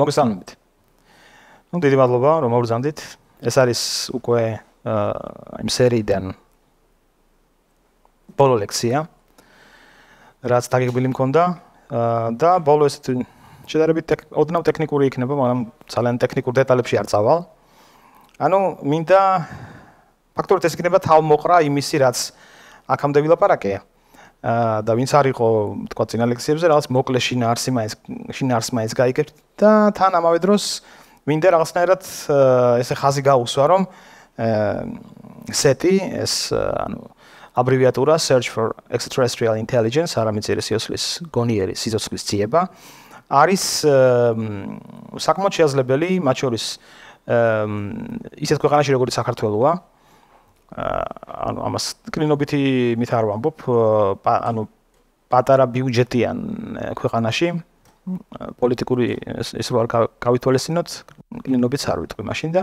მოგესალმებით. Ну, დიდი მადლობა, რომ მოგზავნით. ეს არის უკვე აა იმ სერიიდან ბოლო ლექცია, რაც დაგეგმილი მქონდა, აა და ბოლო ეს შედარებით ოდნავ ტექნიკური იქნება, მაგრამ ძალიან ტექნიკურ დეტალებში არ წავალ. ანუ მინდა ფაქტორთ ეს იქნება თავმოყრა იმისი, რაც აქამდე ვილაპარაკეა. და ვინც არ იყო თქვა წინა ლექციებზე რაღაც მოკლე შინაარსმაის შინაარსმაის გაიგებთ და თან ამავე დროს მინდა რაღაცნაირად ესე ხაზი გაუსვა რომ სეტი ეს ანუ აბრევიატურა search for extraterrestrial intelligence არამედ ცერესიოსლის გონიერი სიცოცხლის ძიება არის საკმაოდ შეიძლებელი მათ შორის ისეთ ქვეყანაში როგორც საქართველოა ანუ ამას კლინობიტი მით არ ვამბობ, ანუ პატარა ბიუჯეტიან ქვეყანაში პოლიტიკური ეს რა გავითვალესინოთ, კლინობიც არ ვიტყვი მაშინ და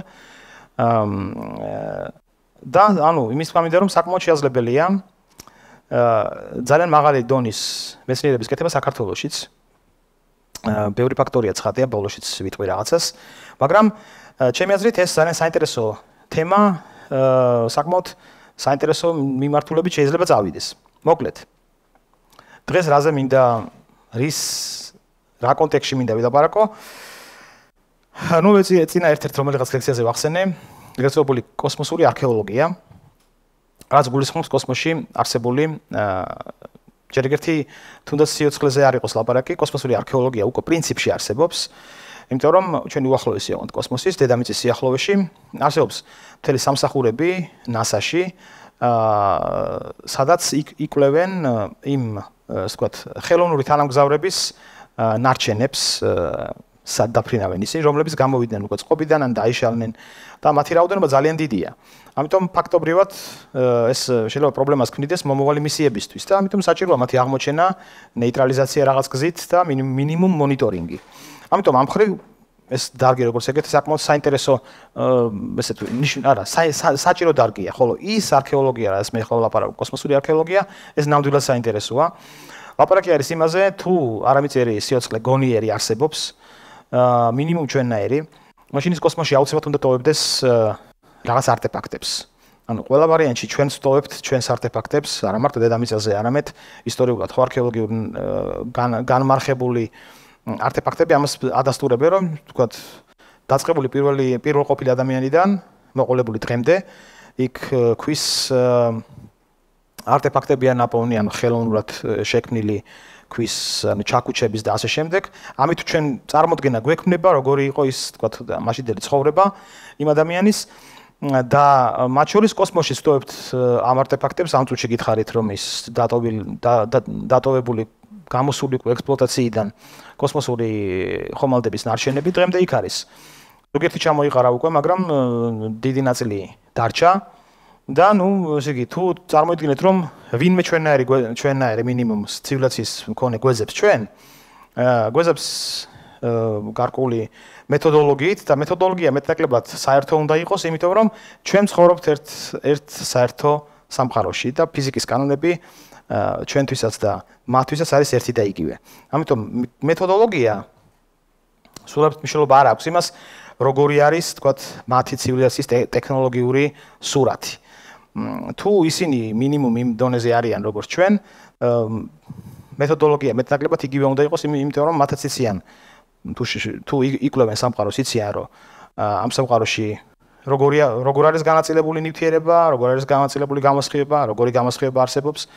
და ანუ იმის გამიდა რომ საკმაოდ შეიძლებაელია ძალიან მაღალი დონის მეცნიერების კეთება საქართველოსშიც. ბევრი ფაქტორია ცხადია ბოლოსშიც ვიტყვი რაღაცას, მაგრამ ჩემი აზრით ეს ძალიან საინტერესო თემა საკმაოდ საინტერესო მიმართულებით შეიძლება წავიდეს. მოკლედ. დღეს რაზე მინდა რის რა კონტექსში მინდა ვილაპარაკო? ანუ მეცია ძინა ერთ-ერთ რომელიღაც ლექციაზე ვახსენე, ეგრესებული კოსმოსური არქეოლოგია. რაც გულისხმობს კოსმოსში არსებული ჯერ ერთი თუნდაც სიოცხლეზე არ იყოს ლაპარაკი, კოსმოსური არქეოლოგია უკვე პრინციპში არსებობს. იმიტომ რომ ჩვენი უახლოესი აღმოთ კოსმოსის დედამიწის სიახლოვეში არსებობს მთელი სამსახურები NASA-ში აა სადაც იქ იკვლევენ იმ ასე ხელოვნური თანამგზავრების ნარჩენებს სად დაფრინავენ ისინი რომლებიც გამოვიდნენ უკვე წყობიდან ან დაიშალნენ და მათი რაოდენობა ძალიან დიდია. ამიტომ ფაქტობრივად ეს შეიძლება პრობლემას ქმნიდეს მომავალი მისიებისთვის და ამიტომ საჭიროა მათი აღმოჩენა, ნეიტრალიზაცია რაღაც გზით და მინიმუმ მონიტორინგი. აა ამიტომ ამ ხრი ეს დარგი როგორც ეგეთ საკმაოდ საინტერესო ესე თუ ნიშნ არა საჭირო დარგია ხოლო ის არქეოლოგია რაც მე ხოლმე ვლაპარაკო კოსმოსური არქეოლოგია ეს ნამდვილად საინტერესოა ლაპარაკი არის იმაზე თუ არამიწიერი სიოცხლე გონიერი არსებობს მინიმუმ ჩვენნაირი მაშინ ის კოსმოსში აუცილებლად უნდა თოვებდეს რაღაც არტეფაქტებს ანუ ყველა ვარიანტი ჩვენ ვთოვებთ ჩვენს არტეფაქტებს არამარტო დედამიწაზე არამედ ისტორიულად ხო არქეოლოგიურ განმარხებული артефაქტები ამას ადასტურებენ რომ თქვა დაწყებული პირველი პირველყოფილი ადამიანიდან მოყოლებული დღემდე იქ ქვის артефაქტები ანაპოვნი ან ხელოვნურად შექმნილი ქვის ან ჩაკუჩების და ასე შემდეგ ამით ჩვენ წარმოდგენა გვექმნება როგორი იყო ის თქვა მაშინდელი ცხოვრება იმ ადამიანის და მათ შორის კოსმოსში ვწდობთ ამ артефაქტებს ამ წუთში გითხარით რომ ის დატოვილ დატოვებული გამოსული ყო ექსპლუატაციიდან კოსმოსური ხომალდების ნარჩენები დღემდე იქ არის. ზოგიერთი ჩამოიყარა უკვე, მაგრამ დიდი ნაწილი დარჩა. და ნუ ესე იგი თუ წარმოიდგინეთ რომ ვინმე ჩვენნაირი ჩვენნაირი მინიმუმს ცივილიზაციის მქონე გვეზებს ჩვენ გვეზებს გარკული მეთოდოლოგიით და მეთოდოლოგია მეტნაკლებად საერთო უნდა იყოს იმიტომ რომ ჩვენ ცხოვრობთ ერთ ერთ საერთო სამყაროში და ფიზიკის კანონები ჩვენთვისაც და მათთვისაც არის ერთი და იგივე. ამიტომ მეთოდოლოგია სულაც მნიშვნელობა არ აქვს იმას, როგორი არის, თქვათ, მათი ცივილიზაციის ტექნოლოგიური სურათი. თუ ისინი მინიმუმ იმ დონეზე არიან როგორც ჩვენ, მეთოდოლოგია მეტნაკლებად იგივე უნდა იყოს, იმიტომ რომ მათაც ისიან თუ თუ იკლებენ სამყაროს ისიან, რომ ამ სამყაროში როგორია როგორ არის განაწილებული ნივთიერება, როგორ არის განაწილებული გამოსხივება, როგორი გამოსხივება არსებობს,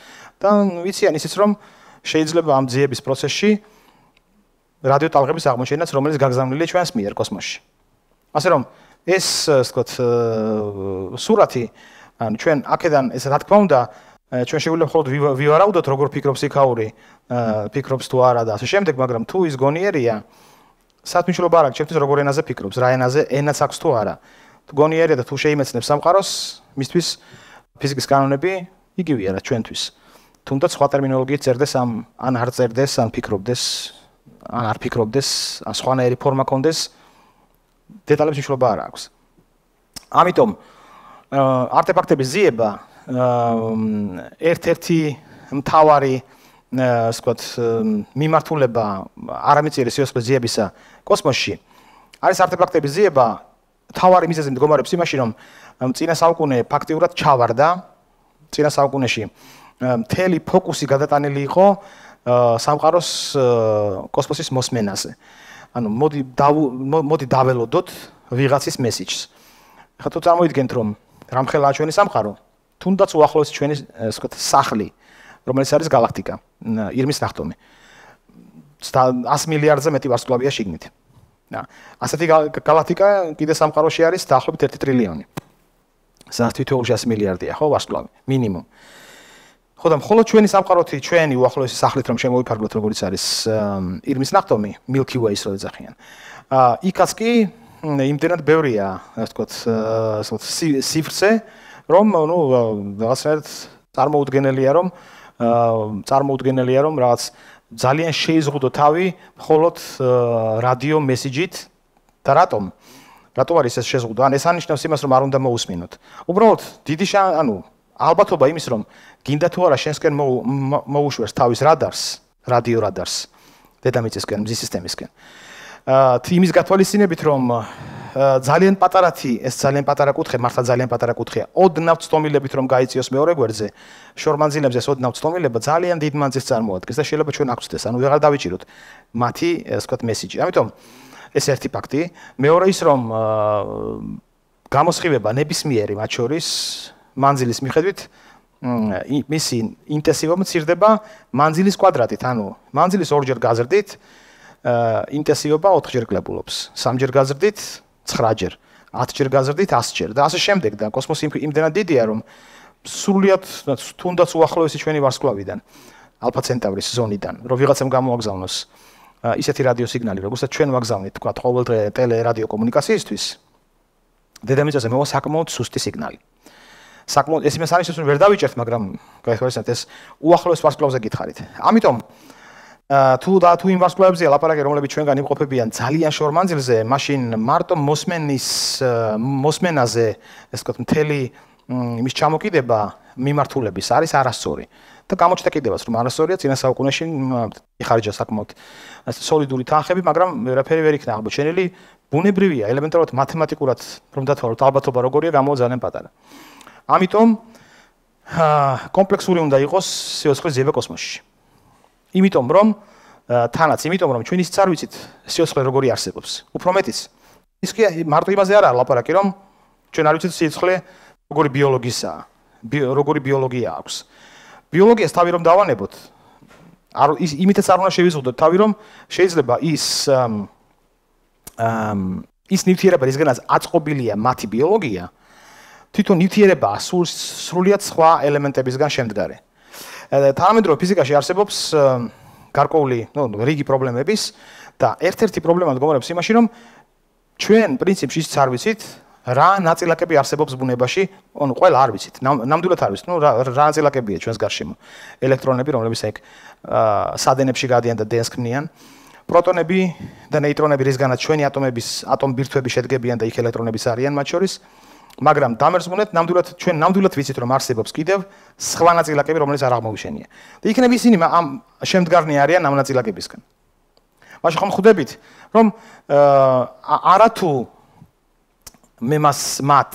და ვიციან ისიც რომ შეიძლება ამ ძიების პროცესში რადიოტალღების აღმოჩენაც რომელიც გაგზავნილია ჩვენს მიერ კოსმოსში. ასე რომ ეს ვთქვათ სურათი ან ჩვენ აქედან ეს რა თქმა უნდა ჩვენ შეგვიძლია მხოლოდ ვივარაუდოთ როგორ ფიქრობს იქაური ფიქრობს თუ არა და ასე შემდეგ მაგრამ თუ ის გონიერია საფუძვლობა არ აქვს ჩვენთვის როგორ ენაზე ფიქრობს რა ენაზე ენას აქვს თუ არა თუ გონიერია და თუ შეიმეცნებს სამყაროს მისთვის ფიზიკის კანონები იგივეა რა ჩვენთვის თუმცა სხვა ტერმინოლოგიით წერდეს ამ ან არ წერდეს, ან ფიქრობდეს, ან არ ფიქრობდეს, ან სხვანაირი ფორმა კონდეს დეტალებს შეიძლება არ აქვს. ამიტომ არტეფაქტების ზიება ერთ-ერთი მთავარი ასე ვთქვათ მიმართულება არამეწერი სიოსკე ზიებისა კოსმოსში არის არტეფაქტების ზიება თავარი მიზეზი მდგომარეობს იმაში რომ წინა საუკუნე ფაქტიურად ჩავარდა წინა საუკუნეში აა მთელი ფოკუსი გადატანილი იყო სამყაროს კოსმოსის მოსმენაზე. ანუ მოდი მოდი დაველოდოთ ვიღაცის მესიჯს. ხა თუ წარმოიდგენთ რომ რამხელა ჩვენი სამყარო, თუნდაც უახლოეს ჩვენი ასე ვთქვათ სახლი, რომელიც არის galaktika, irmis nachtomi. 100 მილიარდზე მეტი ვარსკვლავია შიგნით. და ასეთი galaktika კიდე სამყაროში არის დაახლოებით 1 ტრილიონი. სასტიტუ 100 მილიარდია ხო ვარსკვლავი, მინიმუმ. ხო და მხოლოდ ჩვენი სამყაროთი ჩვენი უახლოესი სახლით რომ შემოვიფარგლოთ როგორიც არის ირმის ნახტომი Milky Way-ს როდეს ახიან. ა იქაც კი იმდენად ბევრია, ასე ვთქვათ, ასე სიფრზე, რომ ну, რაღაცნაირად წარმოუდგენელია, რომ წარმოუდგენელია, რომ რაღაც ძალიან შეიზღუდო თავი მხოლოდ რადიო მესიჯით და რატომ? რატომ არის ეს შეზღუდვა? ან ეს ანიშნავს იმას, რომ არ უნდა მოусმინოთ. უბრალოდ დიდი შანსი, ანუ ალბათობა იმის რომ გინდა თუ არა შენსკენ მოუშვერს თავის რადარს რადიო რადარს დედამიწისკენ მზის სისტემისკენ აა იმის გათვალისწინებით რომ ძალიან პატარათი ეს ძალიან პატარა კუთხე მართლა ძალიან პატარა კუთხეა ოდნავ ცტომილებით რომ გაიწიოს მეორე გვერდზე შორმანძილებს ეს ოდნავ ცტომილება ძალიან დიდ მანძილს წარმოადგენს და შეიძლება ჩვენ აკვცდეს ანუ ვეღარ დავიჭიროთ მათი ასე ვქოთ მესიჯი ამიტომ ეს ერთი ფაქტი მეორე ის რომ გამოსხივება ნებისმიერი მათ შორის მანძილის მიხედვით მისი ინტენსივობა მცირდება მანძილის კვადრატით, ანუ მანძილის ორჯერ გაზრდით ინტენსივობა 4ჯერ კლებულობს, 3ჯერ გაზრდით 9ჯერ, 10ჯერ გაზრდით 100ჯერ და ასე შემდეგ და კოსმოსი იმდენად დიდია, რომ სრულიად თუნდაც უახლოესი ჩვენი ვარსკვლავიდან ალფა ცენტავრის ზონიდან, რომ ვიღაცამ გამოაგზავნოს ისეთი რადიო სიგნალი, როგორცაც ჩვენ ვაგზავნით, თქვა, ყოველდღე ტელე რადიო კომუნიკაციისთვის, დედამიწაზე მოვა საკმაოდ სუსტი სიგნალი. საკმაოდ ეს იმას არის ის ვერ დავიჭერთ, მაგრამ გაიხსენეთ ეს უახლოეს ვარსკვლავზე გითხარით. ამიტომ თუ და თუ იმ ვარსკვლავებზე ლაპარაკი, რომლებიც ჩვენგან იმყოფებიან ძალიან შორ მანძილზე, მაშინ მარტო მოსმენის მოსმენაზე, ეს ვთქვათ, მთელი იმის ჩამოკიდება მიმართულების არის არასწორი. და გამოჩნდა კიდევაც, რომ არასწორია წინასაუკუნეში იხარჯა საკმაოდ სოლიდური თანხები, მაგრამ ვერაფერი ვერ იქნა აღმოჩენილი. ბუნებრივია, ელემენტარულად მათემატიკურად რომ დათვალოთ, ალბათობა როგორია, გამოძალენ პატარა. ამიტომ კომპლექსური უნდა იყოს სიოცხლე ზეპე კოსმოსში. იმიტომ რომ თანაც, იმიტომ რომ ჩვენ ის წარვიცით სიოცხლე როგორი არსებობს. უფრო მეტიც, ის კი მარტო იმაზე არ არის ლაპარაკი, რომ ჩვენ არ ვიცით სიოცხლე როგორი ბიოლოგიისაა, როგორი ბიოლოგია აქვს. ბიოლოგიას თავი რომ დავანებოთ, არ ის იმითაც არ უნდა შევიზღუდოთ თავი რომ შეიძლება ის აм ის ნივთიერება, რისგანაც აწყობილია მათი ბიოლოგია, თვითონ ნივთიერება სრულიად სხვა ელემენტებისგან შემდგარე. თანამედროვე ფიზიკაში არსებობს გარკვეული, ну, რიგი პრობლემების და ერთ-ერთი პრობლემა მდგომარეობს იმაში, რომ ჩვენ პრინციპში ის არ ვიცით, რა ნაწილაკები არსებობს ბუნებაში, ანუ ყველა არ ვიცით. ნამდვილად არ ვიცით, ну, რა ნაწილაკებია ჩვენს გარშემო. ელექტრონები, რომლებიც ეგ სადენებში გადიან და დენსქმნიან. პროტონები და ნეიტრონები, რისგანაც ჩვენი ატომების ატომბირთვები შედგებიან და იქ ელექტრონებიც არიან მათ შორის. მაგრამ დამერსმუნეთ ნამდვილად ჩვენ ნამდვილად ვიცით რომ არსებობს კიდევ სხვა ნაწილაკები რომელიც არ აღმოუჩენია და იქნებ ისინი ამ შემდგარნი არიან ამ ნაწილაკებისგან ماشي ხომ ხვდებით რომ არათუ მე მას მათ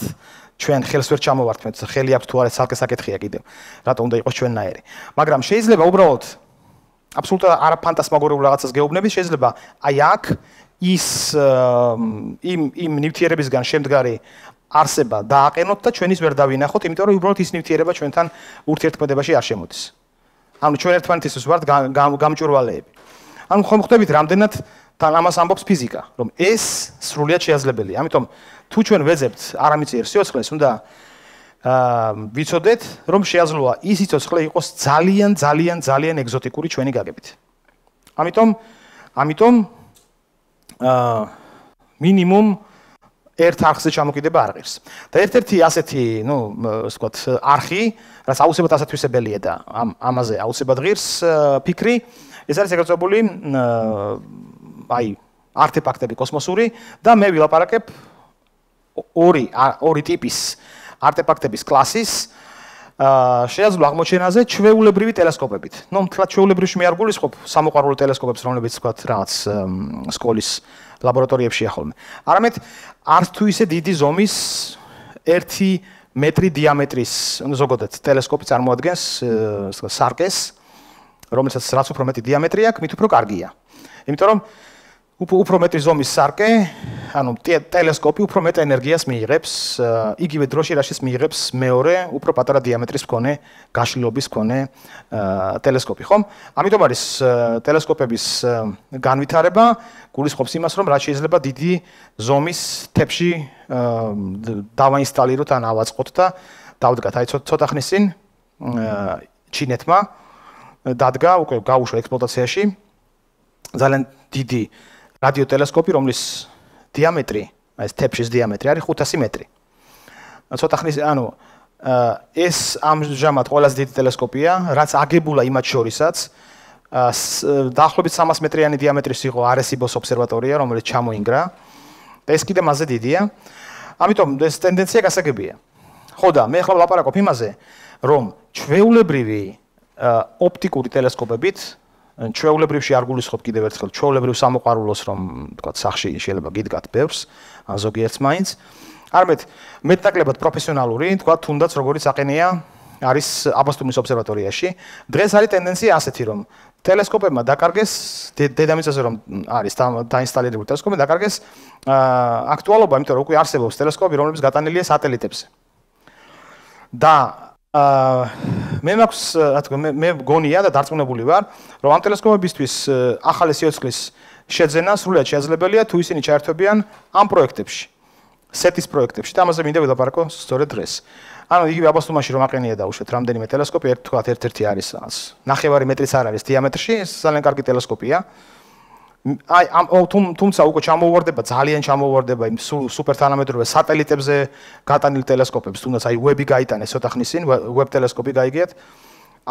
ჩვენ ხელს ვერ ჩამოვარდთ ხელი აქვს თუ არა ცალკე საკითხია კიდევ რატო უნდა იყოს ჩვენნაირი მაგრამ შეიძლება უბრალოდ აბსოლუტურად არა ფანტასმაგორიულ რაღაცას გეუბნები შეიძლება აი აქ ის იმ იმ ნივთიერებისგან შემდგარი არსება დააყენოთ და ჩვენის ვერ დავინახოთ, იმიტომ რომ უბრალოდ ის ნივთიერება ჩვენთან ურთიერთქმედებაში არ შემოდის. ანუ ჩვენ ერთმანეთს ვართ გამჭურვალეები. ანუ ხომ ხვდებით რამდენად თან ამას ამბობს ფიზიკა, რომ ეს სრულიად შეიძლებაელია. ამიტომ თუ ჩვენ ვეძებთ არამიწიერ სიცოცხლეს, უნდა აა ვიცოდეთ, რომ შეიძლება ის სიცოცხლე იყოს ძალიან ძალიან ძალიან ეგზოტიკური ჩვენი გაგებით. ამიტომ ამიტომ აა მინიმუმ ერთ არხზე ჩამოკიდება არღებს. და ერთ-ერთი ასეთი, ну, ასე ვთქვათ, არხი, რაც აუცილებლად ასათვისებელია და ამ ამაზე აუცილებლად ღირს ფიქრი, ეს არის ეგრეთწოდებული აი არტეფაქტები კოსმოსური და მე ვილაპარაკებ ორი ორი ტიპის არტეფაქტების კლასის შეიძლება აღმოჩენაზე ჩვეულებრივი ტელესკოპებით. ნუ მთლა ჩვეულებრივი მე არ გულისხმობ სამოყვარულო ტელესკოპებს, რომლებიც თქვათ რაღაც სკოლის ლაბორატორიებში ახოლმე. არამედ არც თუ ისე დიდი ზომის 1 მეტრი დიამეტრის ზოგადად ტელესკოპი წარმოადგენს სარკეს, რომელსაც რაც უფრო მეტი დიამეტრი აქვს, მით უფრო კარგია. იმიტომ რომ უფრო მეტი ზომის სარკე, ანუ ტელესკოპი უფრო მეტ ენერგიას მიიღებს, იგივე დროში რაშიც მიიღებს მეორე, უფრო პატარა დიამეტრის მქონე გაშლილობის მქონე ტელესკოპი, ხომ? ამიტომ არის ტელესკოპების განვითარება გულისხმობს იმას, რომ რაც შეიძლება დიდი ზომის თებში დავაინსტალიროთ ან ავაწყოთ და დავდგათ. აი ცოტა ხნის წინ ჩინეთმა დადგა უკვე გაუშვა ექსპლუატაციაში ძალიან დიდი რადიოტელესკოპი, რომლის დიამეტრი, ეს თეფშის დიამეტრი არის 500 მეტრი. ცოტა ხნის, ანუ ეს ამჟამად ყველაზე დიდი ტელესკოპია, რაც აგებულა იმათ შორისაც. დაახლოებით 300 მეტრიანი დიამეტრის იყო არესიბოს ობსერვატორია, რომელიც ჩამოინგრა. და ეს კიდე მასზე დიდია. ამიტომ ეს ტენდენცია გასაგებია. ხო და მე ახლა ვლაპარაკობ იმაზე, რომ ჩვეულებრივი ოპტიკური ტელესკოპებით ჩვეულებრივში არ გულისხმობ კიდევ ერთხელ ჩვეულებრივ სამოყარულოს რომ თქვა სახში შეიძლება გიდგათ ბევრს ზოგიერთ მაინც არამედ მეტნაკლებად პროფესიონალური თქვა თუნდაც როგორიც აყენია არის აბასტუმის ობსერვატორიაში დღეს არის ტენდენცია ასეთი რომ ტელესკოპებმა დაკარგეს დედამიწაზე რომ არის დაინსტალირებული ტელესკოპები დაკარგეს აქტუალობა იმიტომ რომ უკვე არსებობს ტელესკოპები რომლებიც გატანილია სატელიტებზე და მე მაქვს რა თქმა უნდა მე გონია და დარწმუნებული ვარ რომ ამ ტელესკოპებისთვის ახალი სიოცხლის შეძენა სრულად შესაძლებელია თუ ისინი ჩაერთვებიან ამ პროექტებში სეტის პროექტებში და ამაზე მინდა ვილაპარაკო სწორედ დღეს ანუ იგი აბასტუმაში რომ აყენია და უშოთ რამდენიმე ტელესკოპი ერთ თქვათ ერთ-ერთი არის ნახევარი მეტრის არ არის დიამეტრში ძალიან კარგი ტელესკოპია აი ამ თუმ თუმცა უკვე ჩამოვარდება ძალიან ჩამოვარდება იმ სუპერ თანამედროვე სატელიტებზე გატანილ ტელესკოპებს თუნდაც აი ვები გაიტანეს ცოტა ხნის წინ ვებ ტელესკოპი გაიგიეთ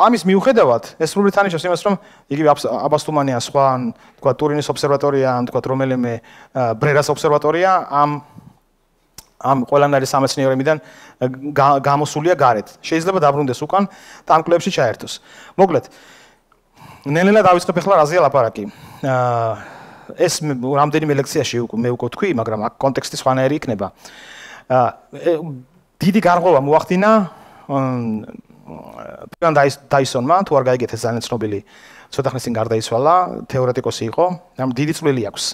ამის მიუხედავად ეს ბრიტანეთში ის იმას რომ იგი აბასტუმანია სხვა ან თქვა ტურინის ობსერვატორია ან თქვა რომელიმე ბრერას ობსერვატორია ამ ამ ყველანაირი სამეცნიერომიდან გამოსულია გარეთ შეიძლება დაბრუნდეს უკან და ამ კლუბში ჩაერთოს მოკლედ ნელელა დავიწყებ ახლა რაზეა ლაპარაკი. აა ეს რამდენიმე ლექციაში მე უკვე თქვი, მაგრამ კონტექსტი სხვანაირი იქნება. აა დიდი განღობა მოახდინა პიან დაისონმა, თუ არ გაიგეთ ეს ძალიან ცნობილი ცოტა ხნის წინ გარდაიცვალა, თეორეტიკოსი იყო, მაგრამ დიდი წვლილი აქვს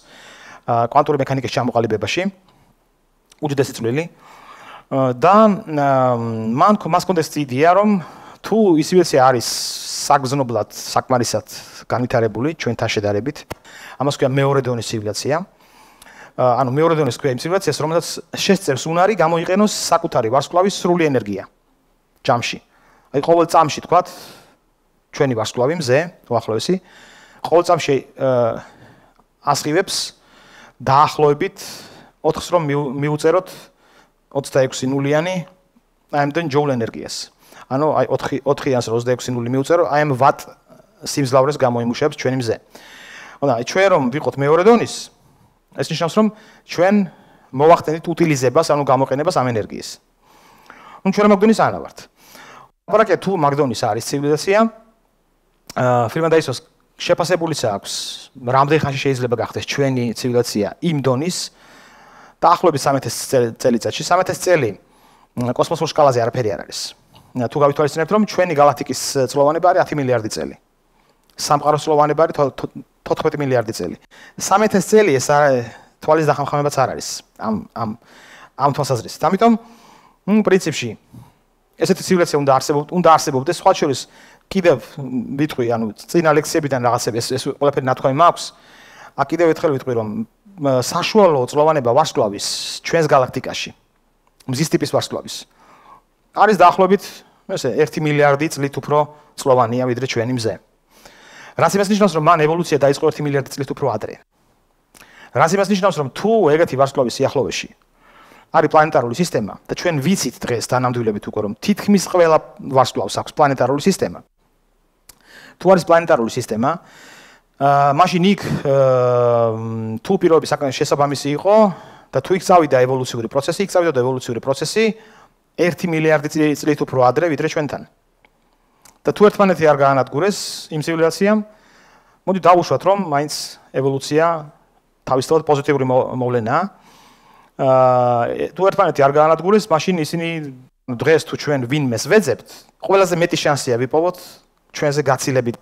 კვანტური მექანიკის ჩამოყალიბებაში. უძდესი წვლილი. და მან მას კონდეს იდეა რომ თუ ისევე არის საგზნობლად საკმარისად განვითარებული ჩვენთან შედარებით. ამას ქვია მეორე დონის ცივილიზაცია. ანუ მეორე დონის ქვია იმ ცივილიზაციას, რომელსაც შეცწევს უნარი გამოიყენოს საკუთარი ვარსკვლავის სრული ენერგია. ჯამში. აი ყოველ წამში თქვათ ჩვენი ვარსკვლავი მზე, უახლოესი, ყოველ წამში ასხივებს დაახლოებით 4-ს რომ მიუწეროთ 26 ნულიანი აი ამდენ ჯოულ ენერგიას. ანუ აი 4 4-იანს 26 ნული მიუწერო, აი ამ ვატ სიმძლავრეს გამოიმუშავებს ჩვენი მზე. ხოდა აი ჩვენ რომ ვიყოთ მეორე დონის, ეს ნიშნავს რომ ჩვენ მოვახდენით უტილიზებას, ანუ გამოყენებას ამ ენერგიის. ნუ ჩვენ მაგდონის არა ვართ. აბარაკე თუ მაგდონის არის ცივილიზაცია, აა ფირმა დაისოს შეფასებულიც აქვს, რამდენიხანში შეიძლება გახდეს ჩვენი ცივილიზაცია იმ დონის დაახლოებით 13 წელიწადში, 13 წელი კოსმოსურ სკალაზე არაფერი არ არის. თუ გავითვალისწინებთ რომ ჩვენი galaktikis ცვლოვანება არის 10 მილიარდი წელი. სამყაროს ცვლოვანება არის 14 მილიარდი წელი. 13 წელი ეს თვალის დახამხამებაც არ არის. ამ ამ ამ თვალსაზრისით. ამიტომ მ პრინციპში ესეთი ცივილიზაცია უნდა არსებობდეს, უნდა არსებობდეს სხვა შორის კიდევ ვიტყვი, ანუ წინა ლექციებიდან რაღაცები ეს ეს ყველაფერი ნათქვამი მაქვს. აი კიდევ ერთხელ ვიტყვი რომ საშუალო ცვლოვანება ვარსკვლავის ჩვენს galaktikაში. მზის ტიპის ვარსკვლავის. არის დაახლოებით ესე 1 მილიარდი წლით უფრო ძლოვანია ვიდრე ჩვენი მზე. რაც იმას ნიშნავს, რომ მან ევოლუცია დაიწყო 1 მილიარდი წლით უფრო ადრე. რაც იმას ნიშნავს, რომ თუ ეგეთი ვარსკვლავის სიახლოვეში არის პლანეტარული სისტემა და ჩვენ ვიცით დღეს დანამდვილებით უკვე რომ თითქმის ყველა ვარსკვლავს აქვს პლანეტარული სისტემა. თუ არის პლანეტარული სისტემა, აა მაშინ იქ აა თუ პირობის საკან შესაბამისი იყო და თუ იქ წავიდა ევოლუციური პროცესი, იქ წავიდა ევოლუციური პროცესი, 1 მილიარდი წლით უფრო ადრე ვიდრე ჩვენთან. და თუ ერთმანეთი არ გაანადგურეს იმ ცივილიზაციამ, მოდი დავუშვათ, რომ მაინც ევოლუცია თავისთავად პოზიტიური მოვლენაა. აა თუ ერთმანეთი არ გაანადგურეს, მაშინ ისინი დღეს თუ ჩვენ ვინმეს ვეძებთ, ყველაზე მეტი შანსია ვიპოვოთ ჩვენზე გაცილებით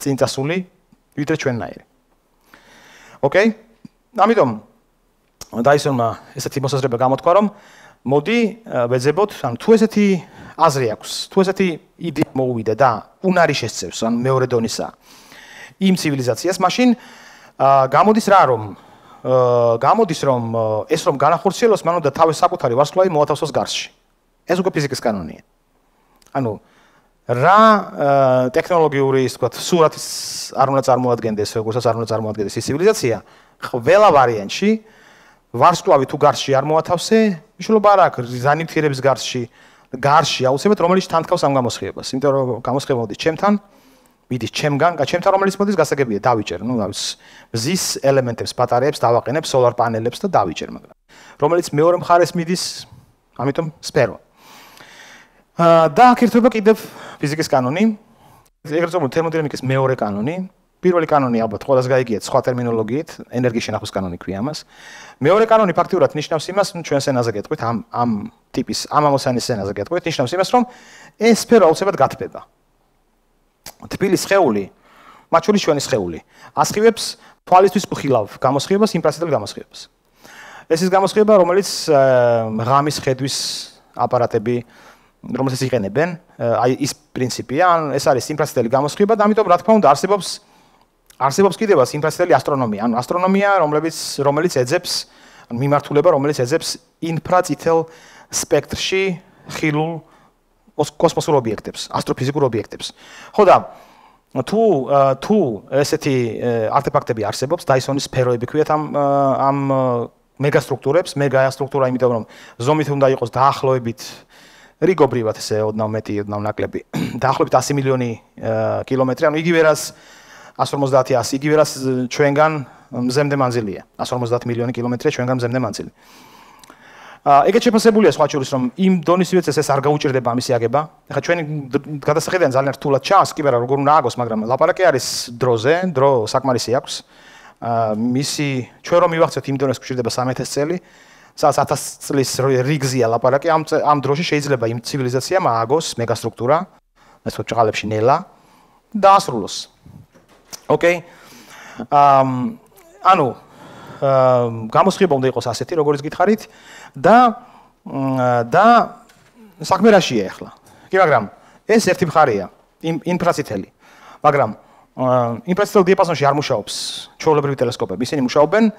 წინ წასული ვიდრე ჩვენნაირი. ოკეი? ამიტომ დაისონმა ესეთი მოსაზრება გამოთქვა, რომ მოდი ვეძებოთ, ან თუ ესეთი აზრი აქვს, თუ ესეთი იდეა მოუვიდა და უნარი შეცევს, ან მეორე დონისა იმ ცივილიზაციას, მაშინ გამოდის რა რომ გამოდის რომ ეს რომ განახორციელოს, მან უნდა თავის საკუთარი ვარსკვლავი მოათავსოს გარსში. ეს უკვე ფიზიკის კანონია. ანუ რა ტექნოლოგიური ის თქვა სურათის არ უნდა წარმოადგენდეს, როგორც არ უნდა წარმოადგენდეს ის ცივილიზაცია, ყველა ვარიანტში ვარსკვლავი თუ გარსში არ მოათავსე, მნიშვნელობა არ აქვს ზანიფთირების გარსში, გარსში აუცილებლად რომელიც თანთქავს ამ გამოსხივებას, იმიტომ რომ გამოსხივება მოდის ჩემთან, მიდის ჩემგან, ჩემთან რომელიც მოდის გასაგებია, დავიჭერ, ну, რავის, მზის ელემენტებს, ბატარეებს დავაყენებ, სოლარ პანელებს და დავიჭერ, მაგრამ რომელიც მეორე მხარეს მიდის, ამიტომ სფერო. აა და აქ ერთობა კიდევ ფიზიკის კანონი, ეგრეთ წოდებული თერმოდინამიკის მეორე კანონი, პირველი კანონი ალბათ ყველას გაიგია სხვა ტერმინოლოგიით, ენერგიის შენახვის კანონი ქვია ამას. მეორე კანონი ფაქტიურად ნიშნავს იმას, ნუ ჩვენ სენაზე გეტყვით, ამ ამ ტიპის ამამოსანი სენაზე გეტყვით, ნიშნავს იმას, რომ ეს სფერო უცებად გათბება. თბილი სხეული, მაჩული ჩვენი სხეული, ასხივებს თვალისთვის ხილავ, გამოსხივებას, ინფრასედელ გამოსხივებას. ეს ის გამოსხივება, რომელიც ღამის ხედვის აპარატები რომელსაც იყენებენ, აი ის პრინციპია, ეს არის ინფრასედელი გამოსხივება და ამიტომ რა თქმა უნდა არსებობს არსებობს კიდევ ას ინფრასერიალი ასტრონომია, ანუ ასტრონომია, რომელიც რომელიც ეძებს, ანუ მიმართულება, რომელიც ეძებს ინფრაწითელ სპექტრში ხილულ კოსმოსურ ობიექტებს, ასტროფიზიკურ ობიექტებს. ხო და თუ თუ ესეთი არტეფაქტები არსებობს, დაისონის სფეროები ქვია ამ ამ მეგასტრუქტურებს, მეგასტრუქტურა, იმიტომ რომ ზომით უნდა იყოს დაახლოებით რიგობრივად ესე ოდნავ მეტი, ოდნავ ნაკლები, დაახლოებით 100 მილიონი კილომეტრი, ანუ იგივე რას 150 იგივე რას ჩვენგან მზემდე მანძილია 150 მილიონი კილომეტრია ჩვენგან მზემდე მანძილი აა ეგეც შეფასებულია სხვა ჩურის რომ იმ დონის ვიცეს ეს არ გაუჭirdება ამისი აგება ეხა ჩვენ გადასახედიდან ძალიან რთულად ჩას კიბერა როგორ უნდა აგოს მაგრამ ლაპარაკი არის დროზე დრო საკმარისი აქვს აა მისი ჩვენ რომ მივახცეთ იმ დონეს გვჭirdება 13 წელი სადაც 1000 წლის რიგზია ლაპარაკი ამ ამ დროში შეიძლება იმ ცივილიზაციამ ააგოს მეგასტრუქტურა ეს ვთქვი ყალებში ნელა დაასრულოს ოკეი ამ ანუ გამოსხება უნდა იყოს ასეთი როგორც გითხარით და და საქმე რაშია ახლა კი მაგრამ ეს ერთი მხარეა ინფრაციტელი მაგრამ ინფრაციტელ დიაპაზონში არ მუშაობს ჩვეულებრივი ტელესკოპები ისინი მუშაობენ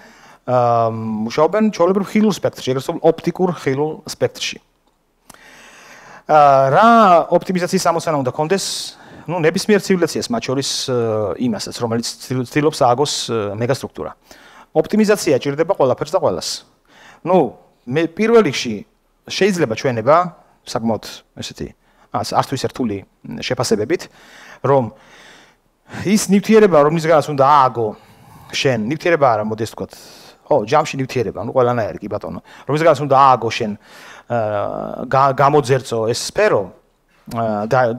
მუშაობენ ჩვეულებრივ ხილულ სპექტრში ეგრეთ წოდებულ ოპტიკურ ხილულ სპექტრში რა ოპტიმიზაციის სამოსანა უნდა კონდეს ну небесмер цивилизациас матчорис имасас, რომელიც ცდილობს ააგოს მეგასტრუქტურა. ოპტიმიზაცია ჭირდება ყველაფერს და ყველას. ну მე პირველ რიგში შეიძლება ჩვენება საკმაოდ ესეთი არც რთული შეფასებებით რომ ის ნივთიერება რომლისგანაც უნდა ააგო შენ ნივთიერება არა მოდი ეს თქვა ო ჯამში ნივთიერება ну ყველანაირი კი ბატონო რომლისგანაც უნდა ააგო შენ გამოძერწო ეს სფერო